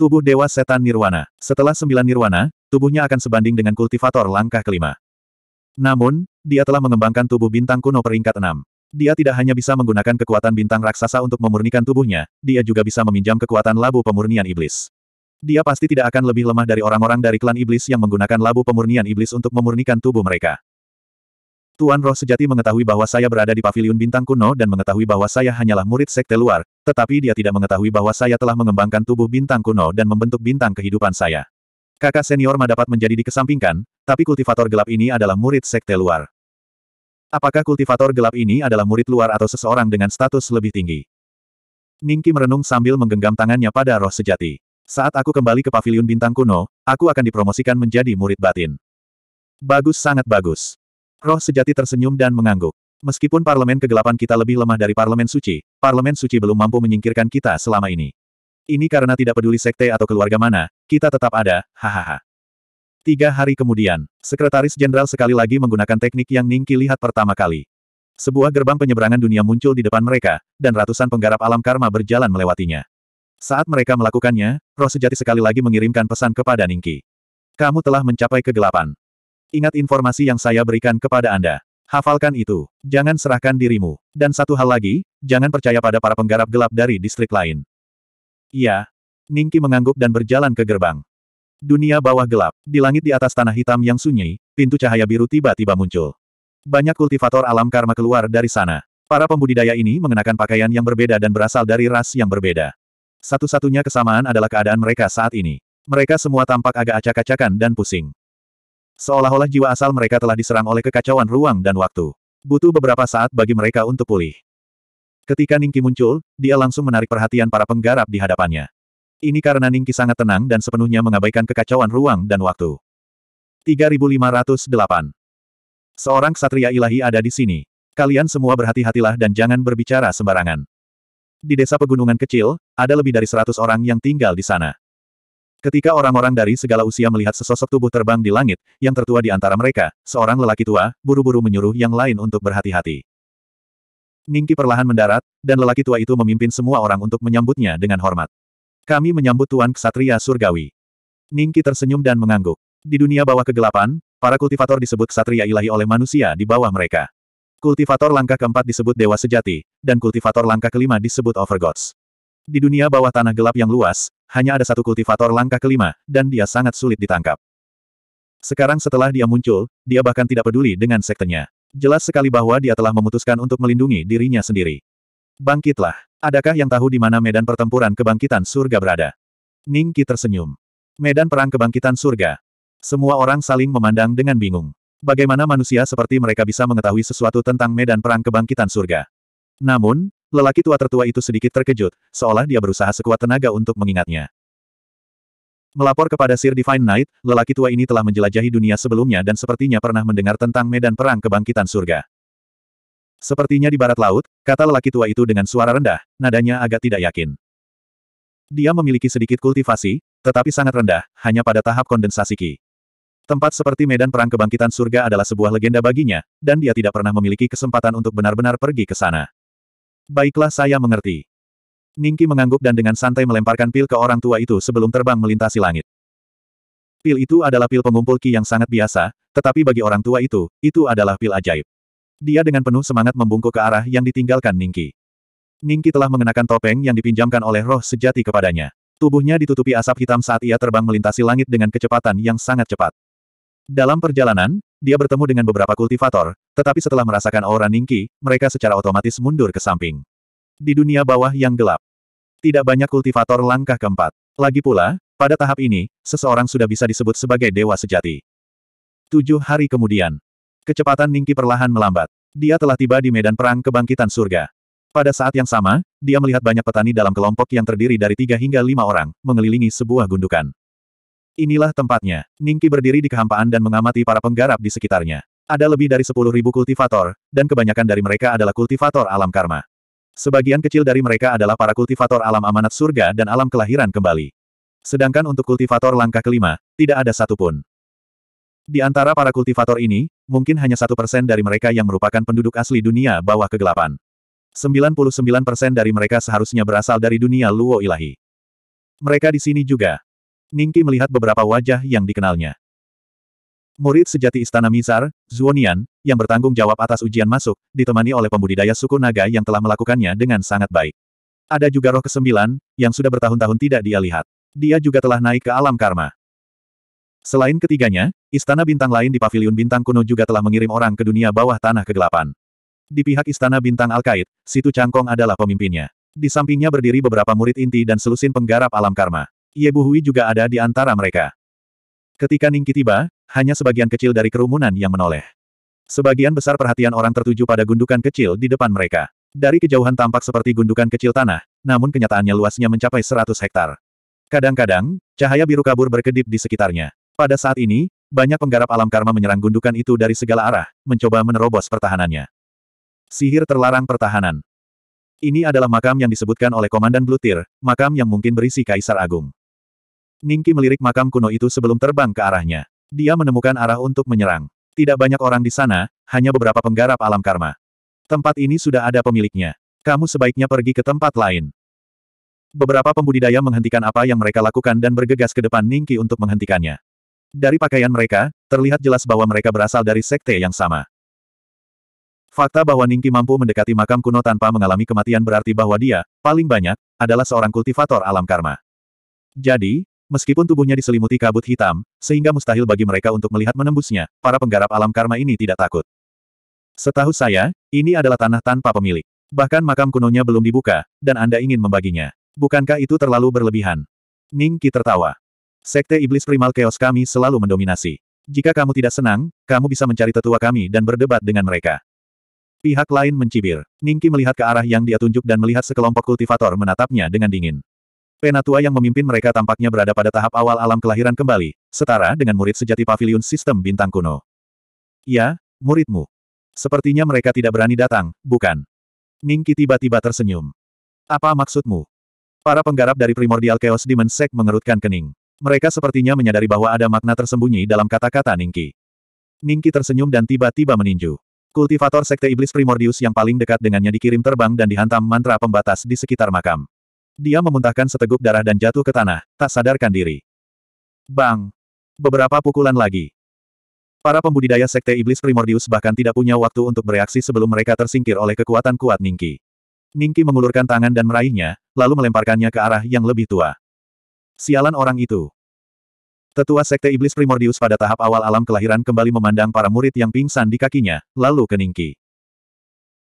Tubuh Dewa Setan Nirwana. Setelah sembilan Nirwana, tubuhnya akan sebanding dengan kultivator langkah kelima. Namun, dia telah mengembangkan tubuh bintang kuno peringkat enam. Dia tidak hanya bisa menggunakan kekuatan bintang raksasa untuk memurnikan tubuhnya, dia juga bisa meminjam kekuatan labu pemurnian iblis. Dia pasti tidak akan lebih lemah dari orang-orang dari klan iblis yang menggunakan labu pemurnian iblis untuk memurnikan tubuh mereka. Tuan Roh Sejati mengetahui bahwa saya berada di paviliun bintang kuno dan mengetahui bahwa saya hanyalah murid sekte luar, tetapi dia tidak mengetahui bahwa saya telah mengembangkan tubuh bintang kuno dan membentuk bintang kehidupan saya. Kakak senior Ma dapat menjadi dikesampingkan, tapi kultivator gelap ini adalah murid sekte luar. Apakah kultivator gelap ini adalah murid luar atau seseorang dengan status lebih tinggi? Ningki merenung sambil menggenggam tangannya pada roh sejati. Saat aku kembali ke paviliun bintang kuno, aku akan dipromosikan menjadi murid batin. Bagus sangat bagus. Roh sejati tersenyum dan mengangguk. Meskipun parlemen kegelapan kita lebih lemah dari parlemen suci, parlemen suci belum mampu menyingkirkan kita selama ini. Ini karena tidak peduli sekte atau keluarga mana, kita tetap ada, hahaha. Tiga hari kemudian, Sekretaris Jenderal sekali lagi menggunakan teknik yang Ningki lihat pertama kali. Sebuah gerbang penyeberangan dunia muncul di depan mereka, dan ratusan penggarap alam karma berjalan melewatinya. Saat mereka melakukannya, roh sejati sekali lagi mengirimkan pesan kepada Ningki. Kamu telah mencapai kegelapan. Ingat informasi yang saya berikan kepada Anda. Hafalkan itu. Jangan serahkan dirimu. Dan satu hal lagi, jangan percaya pada para penggarap gelap dari distrik lain. Iya. Ningki mengangguk dan berjalan ke gerbang. Dunia bawah gelap, di langit di atas tanah hitam yang sunyi, pintu cahaya biru tiba-tiba muncul. Banyak kultivator alam karma keluar dari sana. Para pembudidaya ini mengenakan pakaian yang berbeda dan berasal dari ras yang berbeda. Satu-satunya kesamaan adalah keadaan mereka saat ini. Mereka semua tampak agak acak-acakan dan pusing. Seolah-olah jiwa asal mereka telah diserang oleh kekacauan ruang dan waktu. Butuh beberapa saat bagi mereka untuk pulih. Ketika Ningki muncul, dia langsung menarik perhatian para penggarap di hadapannya. Ini karena Ningki sangat tenang dan sepenuhnya mengabaikan kekacauan ruang dan waktu. 3508. Seorang ksatria ilahi ada di sini. Kalian semua berhati-hatilah dan jangan berbicara sembarangan. Di desa pegunungan kecil, ada lebih dari seratus orang yang tinggal di sana. Ketika orang-orang dari segala usia melihat sesosok tubuh terbang di langit, yang tertua di antara mereka, seorang lelaki tua, buru-buru menyuruh yang lain untuk berhati-hati. Ningki perlahan mendarat, dan lelaki tua itu memimpin semua orang untuk menyambutnya dengan hormat. Kami menyambut Tuan Ksatria Surgawi. Ningki tersenyum dan mengangguk. Di dunia bawah kegelapan, para kultivator disebut Ksatria Ilahi oleh manusia di bawah mereka. Kultivator langkah keempat disebut Dewa Sejati, dan kultivator langkah kelima disebut Overgods. Di dunia bawah tanah gelap yang luas, hanya ada satu kultivator langkah kelima, dan dia sangat sulit ditangkap. Sekarang setelah dia muncul, dia bahkan tidak peduli dengan sektenya. Jelas sekali bahwa dia telah memutuskan untuk melindungi dirinya sendiri. Bangkitlah! Adakah yang tahu di mana medan pertempuran kebangkitan surga berada? Ning Qi tersenyum. Medan perang kebangkitan surga. Semua orang saling memandang dengan bingung. Bagaimana manusia seperti mereka bisa mengetahui sesuatu tentang medan perang kebangkitan surga? Namun, lelaki tua tertua itu sedikit terkejut, seolah dia berusaha sekuat tenaga untuk mengingatnya. Melapor kepada Sir Divine Knight, lelaki tua ini telah menjelajahi dunia sebelumnya dan sepertinya pernah mendengar tentang medan perang kebangkitan surga. Sepertinya di barat laut, kata lelaki tua itu dengan suara rendah, nadanya agak tidak yakin. Dia memiliki sedikit kultivasi, tetapi sangat rendah, hanya pada tahap kondensasi Ki. Tempat seperti medan perang kebangkitan surga adalah sebuah legenda baginya, dan dia tidak pernah memiliki kesempatan untuk benar-benar pergi ke sana. Baiklah saya mengerti. Ningki mengangguk dan dengan santai melemparkan pil ke orang tua itu sebelum terbang melintasi langit. Pil itu adalah pil pengumpul ki yang sangat biasa, tetapi bagi orang tua itu, itu adalah pil ajaib. Dia dengan penuh semangat membungkuk ke arah yang ditinggalkan Ningki. Ningki telah mengenakan topeng yang dipinjamkan oleh roh sejati kepadanya. Tubuhnya ditutupi asap hitam saat ia terbang melintasi langit dengan kecepatan yang sangat cepat. Dalam perjalanan, dia bertemu dengan beberapa kultivator, tetapi setelah merasakan aura Ningki, mereka secara otomatis mundur ke samping. Di dunia bawah yang gelap, tidak banyak kultivator langkah keempat. Lagi pula, pada tahap ini, seseorang sudah bisa disebut sebagai dewa sejati. Tujuh hari kemudian, Kecepatan Ningki perlahan melambat. Dia telah tiba di medan perang kebangkitan surga. Pada saat yang sama, dia melihat banyak petani dalam kelompok yang terdiri dari tiga hingga lima orang, mengelilingi sebuah gundukan. Inilah tempatnya. Ningki berdiri di kehampaan dan mengamati para penggarap di sekitarnya. Ada lebih dari sepuluh ribu kultivator, dan kebanyakan dari mereka adalah kultivator alam karma. Sebagian kecil dari mereka adalah para kultivator alam amanat surga dan alam kelahiran kembali. Sedangkan untuk kultivator langkah kelima, tidak ada satupun. Di antara para kultivator ini, mungkin hanya satu persen dari mereka yang merupakan penduduk asli dunia bawah kegelapan. 99 persen dari mereka seharusnya berasal dari dunia Luo Ilahi. Mereka di sini juga. Ningki melihat beberapa wajah yang dikenalnya. Murid sejati Istana Mizar, Zuonian, yang bertanggung jawab atas ujian masuk, ditemani oleh pembudidaya suku naga yang telah melakukannya dengan sangat baik. Ada juga roh kesembilan, yang sudah bertahun-tahun tidak dia lihat. Dia juga telah naik ke alam karma. Selain ketiganya, istana bintang lain di paviliun bintang kuno juga telah mengirim orang ke dunia bawah tanah kegelapan. Di pihak istana bintang al Alkait, Situ Cangkong adalah pemimpinnya. Di sampingnya berdiri beberapa murid inti dan selusin penggarap alam karma. Ye Bu Hui juga ada di antara mereka. Ketika Ningki tiba, hanya sebagian kecil dari kerumunan yang menoleh. Sebagian besar perhatian orang tertuju pada gundukan kecil di depan mereka. Dari kejauhan tampak seperti gundukan kecil tanah, namun kenyataannya luasnya mencapai 100 hektar. Kadang-kadang, cahaya biru kabur berkedip di sekitarnya. Pada saat ini, banyak penggarap alam karma menyerang gundukan itu dari segala arah, mencoba menerobos pertahanannya. Sihir terlarang pertahanan. Ini adalah makam yang disebutkan oleh Komandan Blutir, makam yang mungkin berisi Kaisar Agung. Ningki melirik makam kuno itu sebelum terbang ke arahnya. Dia menemukan arah untuk menyerang. Tidak banyak orang di sana, hanya beberapa penggarap alam karma. Tempat ini sudah ada pemiliknya. Kamu sebaiknya pergi ke tempat lain. Beberapa pembudidaya menghentikan apa yang mereka lakukan dan bergegas ke depan Ningki untuk menghentikannya. Dari pakaian mereka, terlihat jelas bahwa mereka berasal dari sekte yang sama. Fakta bahwa Ningki mampu mendekati makam kuno tanpa mengalami kematian berarti bahwa dia, paling banyak, adalah seorang kultivator alam karma. Jadi, meskipun tubuhnya diselimuti kabut hitam, sehingga mustahil bagi mereka untuk melihat menembusnya, para penggarap alam karma ini tidak takut. Setahu saya, ini adalah tanah tanpa pemilik. Bahkan makam kunonya belum dibuka, dan Anda ingin membaginya. Bukankah itu terlalu berlebihan? Ningki tertawa. Sekte Iblis Primal Chaos kami selalu mendominasi. Jika kamu tidak senang, kamu bisa mencari tetua kami dan berdebat dengan mereka. Pihak lain mencibir. Ningki melihat ke arah yang dia tunjuk dan melihat sekelompok kultivator menatapnya dengan dingin. Penatua yang memimpin mereka tampaknya berada pada tahap awal alam kelahiran kembali, setara dengan murid sejati pavilion sistem bintang kuno. Ya, muridmu. Sepertinya mereka tidak berani datang, bukan? Ningki tiba-tiba tersenyum. Apa maksudmu? Para penggarap dari primordial chaos demon sect mengerutkan kening. Mereka sepertinya menyadari bahwa ada makna tersembunyi dalam kata-kata Ningki. Ningki tersenyum dan tiba-tiba meninju. Kultivator Sekte Iblis Primordius yang paling dekat dengannya dikirim terbang dan dihantam mantra pembatas di sekitar makam. Dia memuntahkan seteguk darah dan jatuh ke tanah, tak sadarkan diri. Bang! Beberapa pukulan lagi. Para pembudidaya Sekte Iblis Primordius bahkan tidak punya waktu untuk bereaksi sebelum mereka tersingkir oleh kekuatan kuat Ningki. Ningki mengulurkan tangan dan meraihnya, lalu melemparkannya ke arah yang lebih tua. Sialan orang itu. Tetua Sekte Iblis Primordius pada tahap awal alam kelahiran kembali memandang para murid yang pingsan di kakinya, lalu keningki.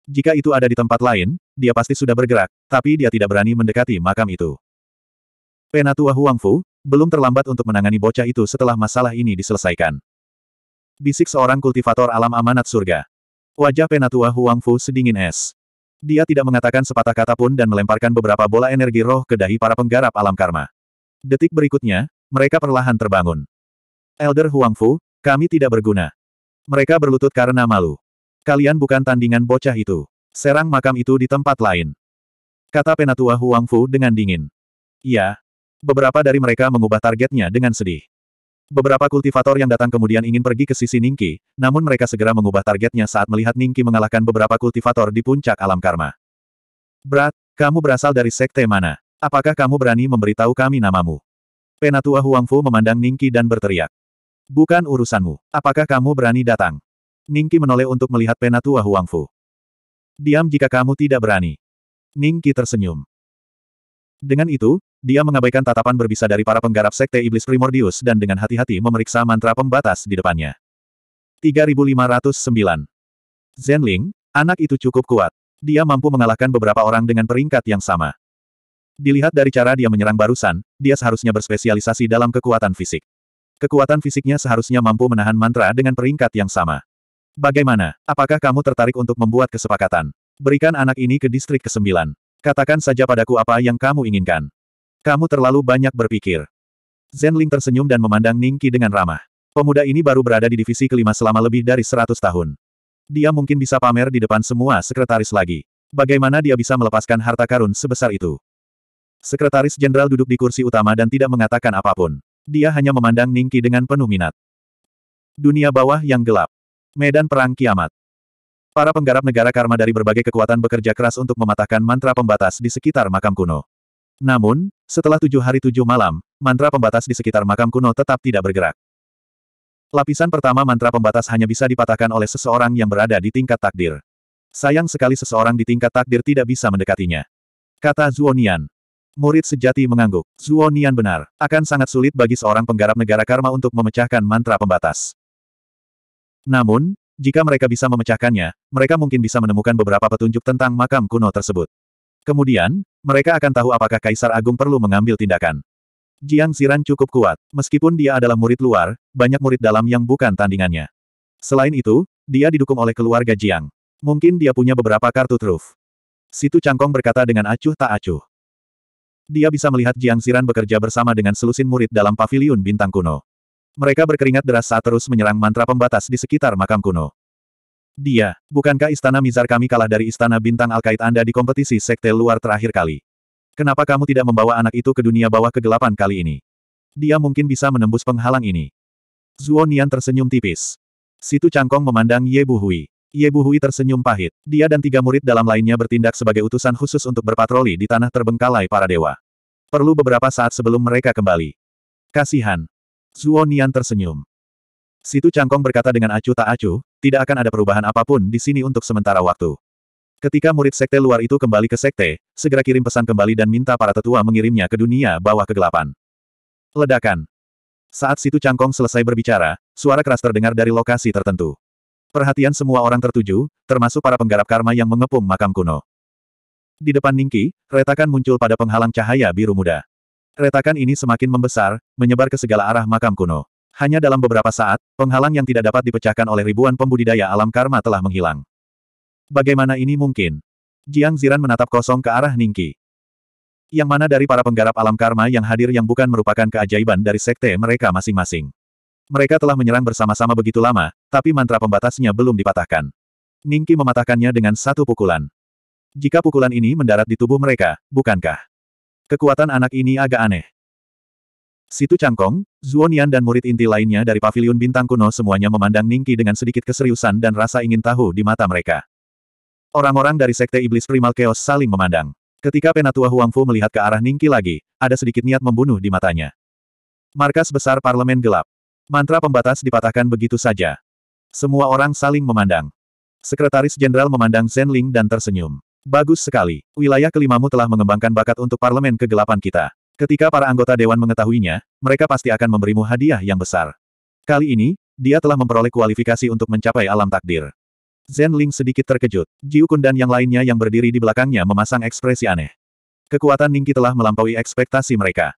Jika itu ada di tempat lain, dia pasti sudah bergerak, tapi dia tidak berani mendekati makam itu. Penatua Huangfu, belum terlambat untuk menangani bocah itu setelah masalah ini diselesaikan. Bisik seorang kultivator alam amanat surga. Wajah Penatua Huangfu sedingin es. Dia tidak mengatakan sepatah kata pun dan melemparkan beberapa bola energi roh ke dahi para penggarap alam karma. Detik berikutnya, mereka perlahan terbangun. Elder Huangfu, kami tidak berguna. Mereka berlutut karena malu. Kalian bukan tandingan bocah itu. Serang makam itu di tempat lain. Kata penatua Huangfu dengan dingin. Iya. Beberapa dari mereka mengubah targetnya dengan sedih. Beberapa kultivator yang datang kemudian ingin pergi ke sisi Ningki, namun mereka segera mengubah targetnya saat melihat Ningki mengalahkan beberapa kultivator di puncak alam karma. Brat, kamu berasal dari sekte mana? Apakah kamu berani memberitahu kami namamu? Penatua Huangfu memandang Ningki dan berteriak. Bukan urusanmu. Apakah kamu berani datang? Ningki menoleh untuk melihat Penatua Huangfu. Diam jika kamu tidak berani. Ningki tersenyum. Dengan itu, dia mengabaikan tatapan berbisa dari para penggarap Sekte Iblis Primordius dan dengan hati-hati memeriksa mantra pembatas di depannya. 3509 Zenling, anak itu cukup kuat. Dia mampu mengalahkan beberapa orang dengan peringkat yang sama. Dilihat dari cara dia menyerang barusan, dia seharusnya berspesialisasi dalam kekuatan fisik. Kekuatan fisiknya seharusnya mampu menahan mantra dengan peringkat yang sama. Bagaimana? Apakah kamu tertarik untuk membuat kesepakatan? Berikan anak ini ke distrik ke-9. Katakan saja padaku apa yang kamu inginkan. Kamu terlalu banyak berpikir. Zenling tersenyum dan memandang Ningki dengan ramah. Pemuda ini baru berada di divisi kelima selama lebih dari 100 tahun. Dia mungkin bisa pamer di depan semua sekretaris lagi. Bagaimana dia bisa melepaskan harta karun sebesar itu? Sekretaris Jenderal duduk di kursi utama dan tidak mengatakan apapun. Dia hanya memandang Ningki dengan penuh minat. Dunia bawah yang gelap. Medan Perang Kiamat. Para penggarap negara karma dari berbagai kekuatan bekerja keras untuk mematahkan mantra pembatas di sekitar makam kuno. Namun, setelah tujuh hari tujuh malam, mantra pembatas di sekitar makam kuno tetap tidak bergerak. Lapisan pertama mantra pembatas hanya bisa dipatahkan oleh seseorang yang berada di tingkat takdir. Sayang sekali seseorang di tingkat takdir tidak bisa mendekatinya. Kata Zuonian. Murid sejati mengangguk. Zuo Nian benar. Akan sangat sulit bagi seorang penggarap negara karma untuk memecahkan mantra pembatas. Namun, jika mereka bisa memecahkannya, mereka mungkin bisa menemukan beberapa petunjuk tentang makam kuno tersebut. Kemudian, mereka akan tahu apakah Kaisar Agung perlu mengambil tindakan. Jiang Ziran cukup kuat. Meskipun dia adalah murid luar, banyak murid dalam yang bukan tandingannya. Selain itu, dia didukung oleh keluarga Jiang. Mungkin dia punya beberapa kartu truf. Situ Cangkong berkata dengan acuh tak acuh. Dia bisa melihat Jiang Ziran bekerja bersama dengan selusin murid dalam paviliun bintang kuno. Mereka berkeringat deras saat terus menyerang mantra pembatas di sekitar makam kuno. Dia, bukankah istana Mizar kami kalah dari istana bintang Alkait Anda di kompetisi sekte luar terakhir kali? Kenapa kamu tidak membawa anak itu ke dunia bawah kegelapan kali ini? Dia mungkin bisa menembus penghalang ini. Zhuo Nian tersenyum tipis. Situ Cangkong memandang Ye Buhui. Hui tersenyum pahit. Dia dan tiga murid dalam lainnya bertindak sebagai utusan khusus untuk berpatroli di tanah terbengkalai para dewa. Perlu beberapa saat sebelum mereka kembali. Kasihan. Zuo Nian tersenyum. Situ Cangkong berkata dengan acuh tak acuh, tidak akan ada perubahan apapun di sini untuk sementara waktu. Ketika murid sekte luar itu kembali ke sekte, segera kirim pesan kembali dan minta para tetua mengirimnya ke dunia bawah kegelapan. Ledakan. Saat Situ Cangkong selesai berbicara, suara keras terdengar dari lokasi tertentu. Perhatian semua orang tertuju, termasuk para penggarap karma yang mengepung makam kuno. Di depan Ningki, retakan muncul pada penghalang cahaya biru muda. Retakan ini semakin membesar, menyebar ke segala arah makam kuno. Hanya dalam beberapa saat, penghalang yang tidak dapat dipecahkan oleh ribuan pembudidaya alam karma telah menghilang. Bagaimana ini mungkin? Jiang Ziran menatap kosong ke arah Ningki. Yang mana dari para penggarap alam karma yang hadir yang bukan merupakan keajaiban dari sekte mereka masing-masing. Mereka telah menyerang bersama-sama begitu lama, tapi mantra pembatasnya belum dipatahkan. Ningki mematahkannya dengan satu pukulan. Jika pukulan ini mendarat di tubuh mereka, bukankah? Kekuatan anak ini agak aneh. Situ Cangkong, Zuonian dan murid inti lainnya dari paviliun bintang kuno semuanya memandang Ningki dengan sedikit keseriusan dan rasa ingin tahu di mata mereka. Orang-orang dari Sekte Iblis Primal Chaos saling memandang. Ketika Penatua Huangfu melihat ke arah Ningki lagi, ada sedikit niat membunuh di matanya. Markas Besar Parlemen Gelap Mantra pembatas dipatahkan begitu saja. Semua orang saling memandang. Sekretaris Jenderal memandang Zen Ling dan tersenyum. Bagus sekali. Wilayah kelimamu telah mengembangkan bakat untuk parlemen kegelapan kita. Ketika para anggota dewan mengetahuinya, mereka pasti akan memberimu hadiah yang besar. Kali ini, dia telah memperoleh kualifikasi untuk mencapai alam takdir. Zen Ling sedikit terkejut. Jiu Kun dan yang lainnya yang berdiri di belakangnya memasang ekspresi aneh. Kekuatan Ningki telah melampaui ekspektasi mereka.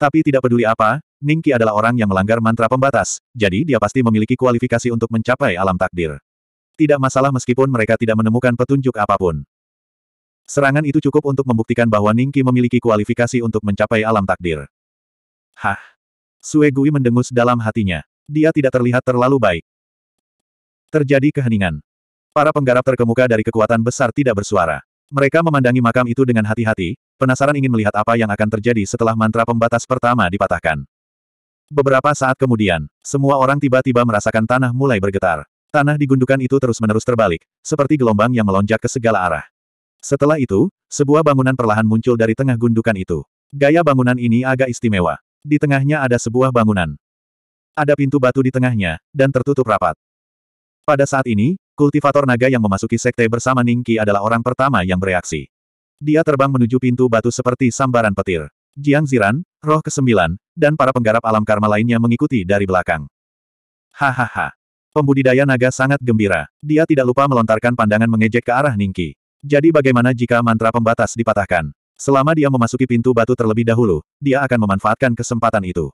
Tapi tidak peduli apa, Ningqi adalah orang yang melanggar mantra pembatas, jadi dia pasti memiliki kualifikasi untuk mencapai alam takdir. Tidak masalah meskipun mereka tidak menemukan petunjuk apapun. Serangan itu cukup untuk membuktikan bahwa Ningqi memiliki kualifikasi untuk mencapai alam takdir. Hah? Sue Gui mendengus dalam hatinya. Dia tidak terlihat terlalu baik. Terjadi keheningan. Para penggarap terkemuka dari kekuatan besar tidak bersuara. Mereka memandangi makam itu dengan hati-hati, penasaran ingin melihat apa yang akan terjadi setelah mantra pembatas pertama dipatahkan. Beberapa saat kemudian, semua orang tiba-tiba merasakan tanah mulai bergetar. Tanah di gundukan itu terus-menerus terbalik, seperti gelombang yang melonjak ke segala arah. Setelah itu, sebuah bangunan perlahan muncul dari tengah gundukan itu. Gaya bangunan ini agak istimewa. Di tengahnya ada sebuah bangunan. Ada pintu batu di tengahnya, dan tertutup rapat. Pada saat ini, kultivator naga yang memasuki sekte bersama Ningki adalah orang pertama yang bereaksi. Dia terbang menuju pintu batu seperti sambaran petir. Jiang Ziran, roh kesembilan, dan para penggarap alam karma lainnya mengikuti dari belakang. Hahaha. Pembudidaya naga sangat gembira. Dia tidak lupa melontarkan pandangan mengejek ke arah Ningki. Jadi bagaimana jika mantra pembatas dipatahkan? Selama dia memasuki pintu batu terlebih dahulu, dia akan memanfaatkan kesempatan itu.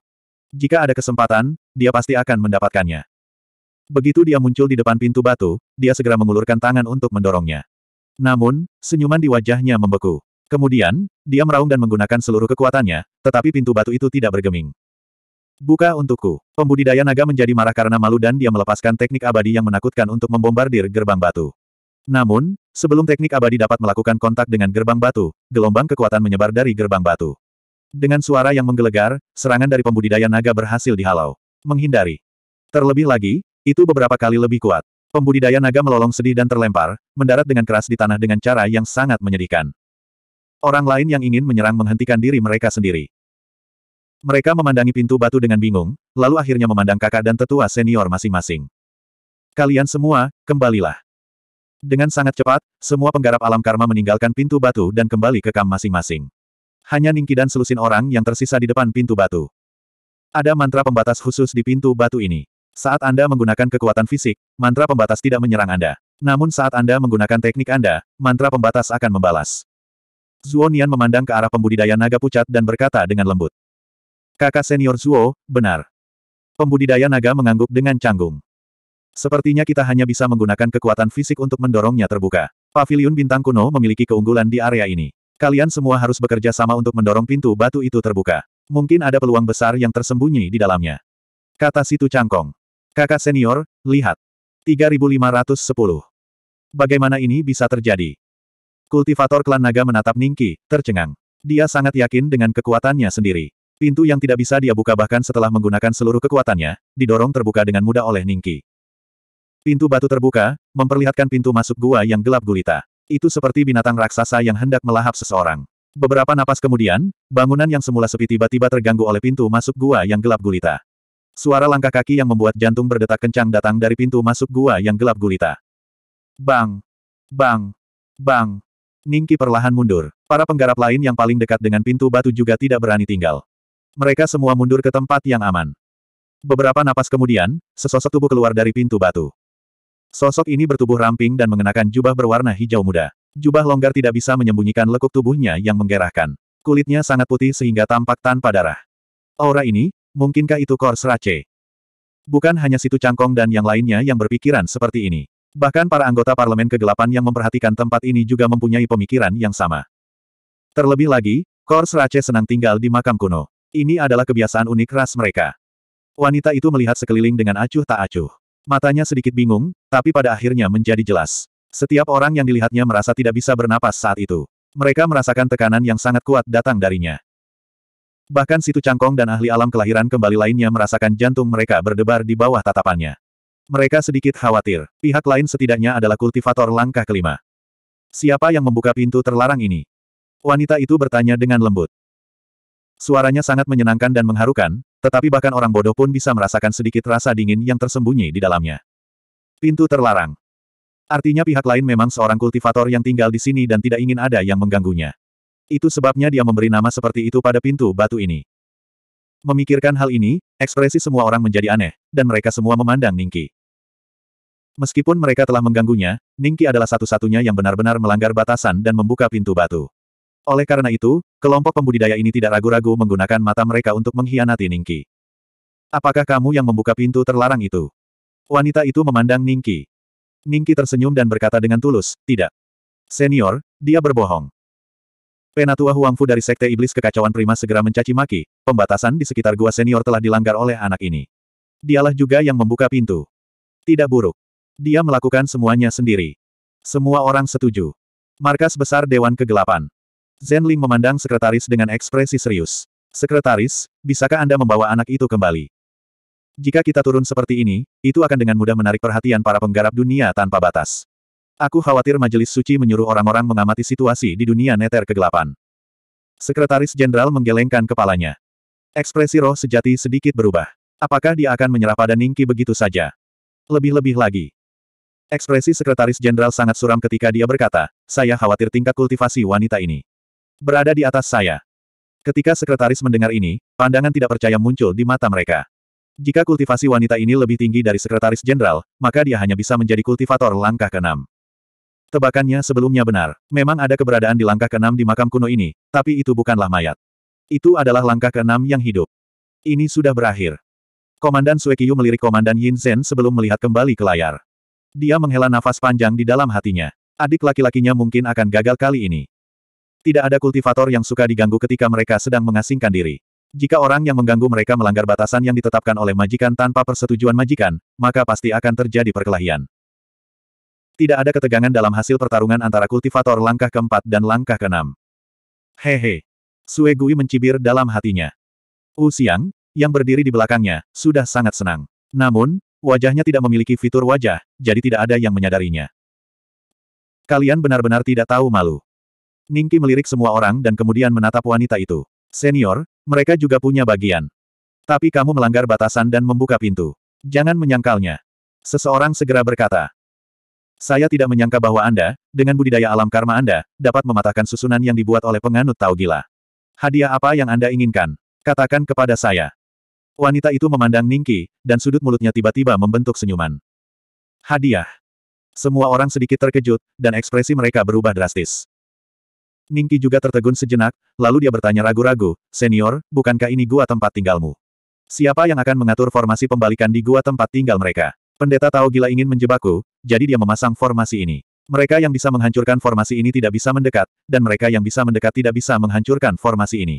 Jika ada kesempatan, dia pasti akan mendapatkannya. Begitu dia muncul di depan pintu batu, dia segera mengulurkan tangan untuk mendorongnya. Namun, senyuman di wajahnya membeku. Kemudian, dia meraung dan menggunakan seluruh kekuatannya, tetapi pintu batu itu tidak bergeming. Buka untukku. Pembudidaya naga menjadi marah karena malu dan dia melepaskan teknik abadi yang menakutkan untuk membombardir gerbang batu. Namun, sebelum teknik abadi dapat melakukan kontak dengan gerbang batu, gelombang kekuatan menyebar dari gerbang batu. Dengan suara yang menggelegar, serangan dari pembudidaya naga berhasil dihalau. Menghindari. Terlebih lagi, itu beberapa kali lebih kuat. Pembudidaya naga melolong sedih dan terlempar, mendarat dengan keras di tanah dengan cara yang sangat menyedihkan. Orang lain yang ingin menyerang menghentikan diri mereka sendiri. Mereka memandangi pintu batu dengan bingung, lalu akhirnya memandang kakak dan tetua senior masing-masing. Kalian semua, kembalilah. Dengan sangat cepat, semua penggarap alam karma meninggalkan pintu batu dan kembali ke kam masing-masing. Hanya Ningki dan selusin orang yang tersisa di depan pintu batu. Ada mantra pembatas khusus di pintu batu ini. Saat Anda menggunakan kekuatan fisik, mantra pembatas tidak menyerang Anda. Namun saat Anda menggunakan teknik Anda, mantra pembatas akan membalas. Zuonian memandang ke arah pembudidaya naga pucat dan berkata dengan lembut. Kakak senior Zuo, benar. Pembudidaya naga mengangguk dengan canggung. Sepertinya kita hanya bisa menggunakan kekuatan fisik untuk mendorongnya terbuka. Paviliun Bintang Kuno memiliki keunggulan di area ini. Kalian semua harus bekerja sama untuk mendorong pintu batu itu terbuka. Mungkin ada peluang besar yang tersembunyi di dalamnya. Kata Situ Cangkong. Kakak senior, lihat. 3510. Bagaimana ini bisa terjadi? Kultivator klan naga menatap Ningki, tercengang. Dia sangat yakin dengan kekuatannya sendiri. Pintu yang tidak bisa dia buka bahkan setelah menggunakan seluruh kekuatannya, didorong terbuka dengan mudah oleh Ningki. Pintu batu terbuka, memperlihatkan pintu masuk gua yang gelap gulita. Itu seperti binatang raksasa yang hendak melahap seseorang. Beberapa napas kemudian, bangunan yang semula sepi tiba-tiba terganggu oleh pintu masuk gua yang gelap gulita. Suara langkah kaki yang membuat jantung berdetak kencang datang dari pintu masuk gua yang gelap gulita. Bang! Bang! Bang! Ningki perlahan mundur. Para penggarap lain yang paling dekat dengan pintu batu juga tidak berani tinggal. Mereka semua mundur ke tempat yang aman. Beberapa napas kemudian, sesosok tubuh keluar dari pintu batu. Sosok ini bertubuh ramping dan mengenakan jubah berwarna hijau muda. Jubah longgar tidak bisa menyembunyikan lekuk tubuhnya yang menggerahkan. Kulitnya sangat putih sehingga tampak tanpa darah. Aura ini, mungkinkah itu Kors Rache? Bukan hanya situ cangkong dan yang lainnya yang berpikiran seperti ini. Bahkan para anggota parlemen kegelapan yang memperhatikan tempat ini juga mempunyai pemikiran yang sama. Terlebih lagi, Kors Rache senang tinggal di makam kuno. Ini adalah kebiasaan unik ras mereka. Wanita itu melihat sekeliling dengan acuh tak acuh. Matanya sedikit bingung, tapi pada akhirnya menjadi jelas. Setiap orang yang dilihatnya merasa tidak bisa bernapas saat itu. Mereka merasakan tekanan yang sangat kuat datang darinya. Bahkan situ cangkong dan ahli alam kelahiran kembali lainnya merasakan jantung mereka berdebar di bawah tatapannya. Mereka sedikit khawatir. Pihak lain setidaknya adalah kultivator langkah kelima. Siapa yang membuka pintu terlarang ini? Wanita itu bertanya dengan lembut. Suaranya sangat menyenangkan dan mengharukan, tetapi bahkan orang bodoh pun bisa merasakan sedikit rasa dingin yang tersembunyi di dalamnya. Pintu terlarang. Artinya pihak lain memang seorang kultivator yang tinggal di sini dan tidak ingin ada yang mengganggunya. Itu sebabnya dia memberi nama seperti itu pada pintu batu ini. Memikirkan hal ini, ekspresi semua orang menjadi aneh, dan mereka semua memandang Ningki. Meskipun mereka telah mengganggunya, Ningki adalah satu-satunya yang benar-benar melanggar batasan dan membuka pintu batu. Oleh karena itu, kelompok pembudidaya ini tidak ragu-ragu menggunakan mata mereka untuk mengkhianati Ningki. Apakah kamu yang membuka pintu terlarang itu? Wanita itu memandang Ningki. Ningki tersenyum dan berkata dengan tulus, tidak. Senior, dia berbohong. Penatua Huangfu dari Sekte Iblis Kekacauan Prima segera mencaci maki, pembatasan di sekitar gua senior telah dilanggar oleh anak ini. Dialah juga yang membuka pintu. Tidak buruk. Dia melakukan semuanya sendiri. Semua orang setuju. Markas besar Dewan Kegelapan. Zen Ling memandang sekretaris dengan ekspresi serius. Sekretaris, bisakah Anda membawa anak itu kembali? Jika kita turun seperti ini, itu akan dengan mudah menarik perhatian para penggarap dunia tanpa batas. Aku khawatir majelis suci menyuruh orang-orang mengamati situasi di dunia neter kegelapan. Sekretaris Jenderal menggelengkan kepalanya. Ekspresi roh sejati sedikit berubah. Apakah dia akan menyerah pada Ningki begitu saja? Lebih-lebih lagi, Ekspresi Sekretaris Jenderal sangat suram ketika dia berkata, saya khawatir tingkat kultivasi wanita ini. Berada di atas saya. Ketika Sekretaris mendengar ini, pandangan tidak percaya muncul di mata mereka. Jika kultivasi wanita ini lebih tinggi dari Sekretaris Jenderal, maka dia hanya bisa menjadi kultivator langkah keenam. Tebakannya sebelumnya benar. Memang ada keberadaan di langkah keenam di makam kuno ini, tapi itu bukanlah mayat. Itu adalah langkah keenam yang hidup. Ini sudah berakhir. Komandan Suekiyu melirik Komandan Yin Zhen sebelum melihat kembali ke layar. Dia menghela nafas panjang di dalam hatinya. Adik laki-lakinya mungkin akan gagal kali ini. Tidak ada kultivator yang suka diganggu ketika mereka sedang mengasingkan diri. Jika orang yang mengganggu mereka melanggar batasan yang ditetapkan oleh majikan tanpa persetujuan majikan, maka pasti akan terjadi perkelahian. Tidak ada ketegangan dalam hasil pertarungan antara kultivator langkah keempat dan langkah keenam. Hehe. Sue Gui mencibir dalam hatinya. Wu Xiang, yang berdiri di belakangnya, sudah sangat senang. Namun, Wajahnya tidak memiliki fitur wajah, jadi tidak ada yang menyadarinya. Kalian benar-benar tidak tahu malu. Ningki melirik semua orang dan kemudian menatap wanita itu. Senior, mereka juga punya bagian. Tapi kamu melanggar batasan dan membuka pintu. Jangan menyangkalnya. Seseorang segera berkata. Saya tidak menyangka bahwa Anda, dengan budidaya alam karma Anda, dapat mematahkan susunan yang dibuat oleh penganut Tau Gila. Hadiah apa yang Anda inginkan? Katakan kepada saya. Wanita itu memandang Ningki, dan sudut mulutnya tiba-tiba membentuk senyuman. Hadiah. Semua orang sedikit terkejut, dan ekspresi mereka berubah drastis. Ningki juga tertegun sejenak, lalu dia bertanya ragu-ragu, Senior, bukankah ini gua tempat tinggalmu? Siapa yang akan mengatur formasi pembalikan di gua tempat tinggal mereka? Pendeta tahu gila ingin menjebakku, jadi dia memasang formasi ini. Mereka yang bisa menghancurkan formasi ini tidak bisa mendekat, dan mereka yang bisa mendekat tidak bisa menghancurkan formasi ini.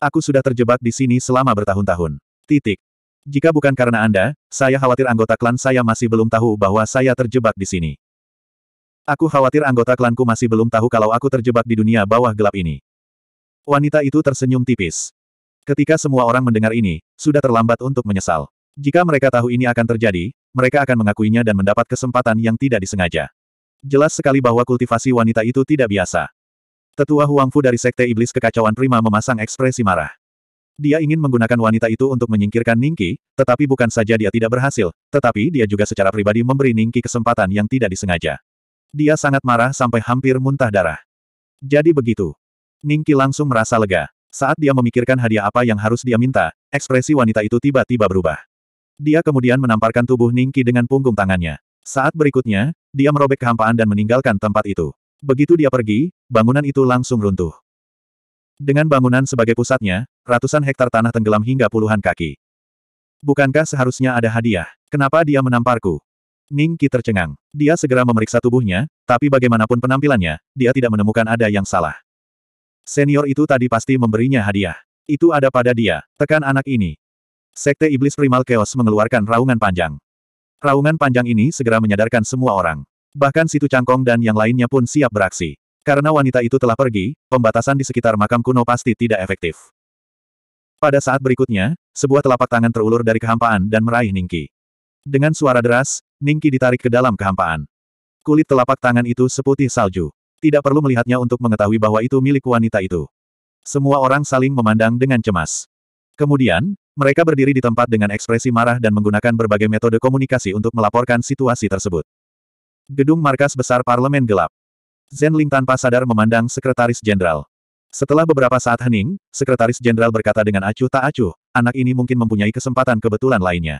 Aku sudah terjebak di sini selama bertahun-tahun. Titik. Jika bukan karena Anda, saya khawatir anggota klan saya masih belum tahu bahwa saya terjebak di sini. Aku khawatir anggota klanku masih belum tahu kalau aku terjebak di dunia bawah gelap ini. Wanita itu tersenyum tipis. Ketika semua orang mendengar ini, sudah terlambat untuk menyesal. Jika mereka tahu ini akan terjadi, mereka akan mengakuinya dan mendapat kesempatan yang tidak disengaja. Jelas sekali bahwa kultivasi wanita itu tidak biasa. Tetua Huangfu dari Sekte Iblis Kekacauan Prima memasang ekspresi marah. Dia ingin menggunakan wanita itu untuk menyingkirkan Ningki, tetapi bukan saja dia tidak berhasil, tetapi dia juga secara pribadi memberi Ningki kesempatan yang tidak disengaja. Dia sangat marah sampai hampir muntah darah. Jadi begitu. Ningki langsung merasa lega. Saat dia memikirkan hadiah apa yang harus dia minta, ekspresi wanita itu tiba-tiba berubah. Dia kemudian menamparkan tubuh Ningki dengan punggung tangannya. Saat berikutnya, dia merobek kehampaan dan meninggalkan tempat itu. Begitu dia pergi, bangunan itu langsung runtuh. Dengan bangunan sebagai pusatnya, ratusan hektar tanah tenggelam hingga puluhan kaki. Bukankah seharusnya ada hadiah? Kenapa dia menamparku? Ning Qi tercengang. Dia segera memeriksa tubuhnya, tapi bagaimanapun penampilannya, dia tidak menemukan ada yang salah. Senior itu tadi pasti memberinya hadiah. Itu ada pada dia, tekan anak ini. Sekte Iblis Primal Chaos mengeluarkan raungan panjang. Raungan panjang ini segera menyadarkan semua orang. Bahkan situ cangkong dan yang lainnya pun siap beraksi. Karena wanita itu telah pergi, pembatasan di sekitar makam kuno pasti tidak efektif. Pada saat berikutnya, sebuah telapak tangan terulur dari kehampaan dan meraih Ningki. Dengan suara deras, Ningki ditarik ke dalam kehampaan. Kulit telapak tangan itu seputih salju. Tidak perlu melihatnya untuk mengetahui bahwa itu milik wanita itu. Semua orang saling memandang dengan cemas. Kemudian, mereka berdiri di tempat dengan ekspresi marah dan menggunakan berbagai metode komunikasi untuk melaporkan situasi tersebut. Gedung markas besar parlemen gelap. Zenling tanpa sadar memandang Sekretaris Jenderal. Setelah beberapa saat hening, Sekretaris Jenderal berkata dengan acuh tak acuh, anak ini mungkin mempunyai kesempatan kebetulan lainnya.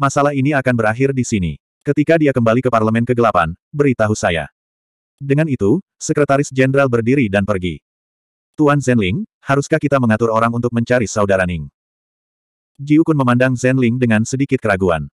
Masalah ini akan berakhir di sini. Ketika dia kembali ke Parlemen Kegelapan, beritahu saya. Dengan itu, Sekretaris Jenderal berdiri dan pergi. Tuan Zhenling, haruskah kita mengatur orang untuk mencari saudara Ning? Jiukun memandang Zhenling dengan sedikit keraguan.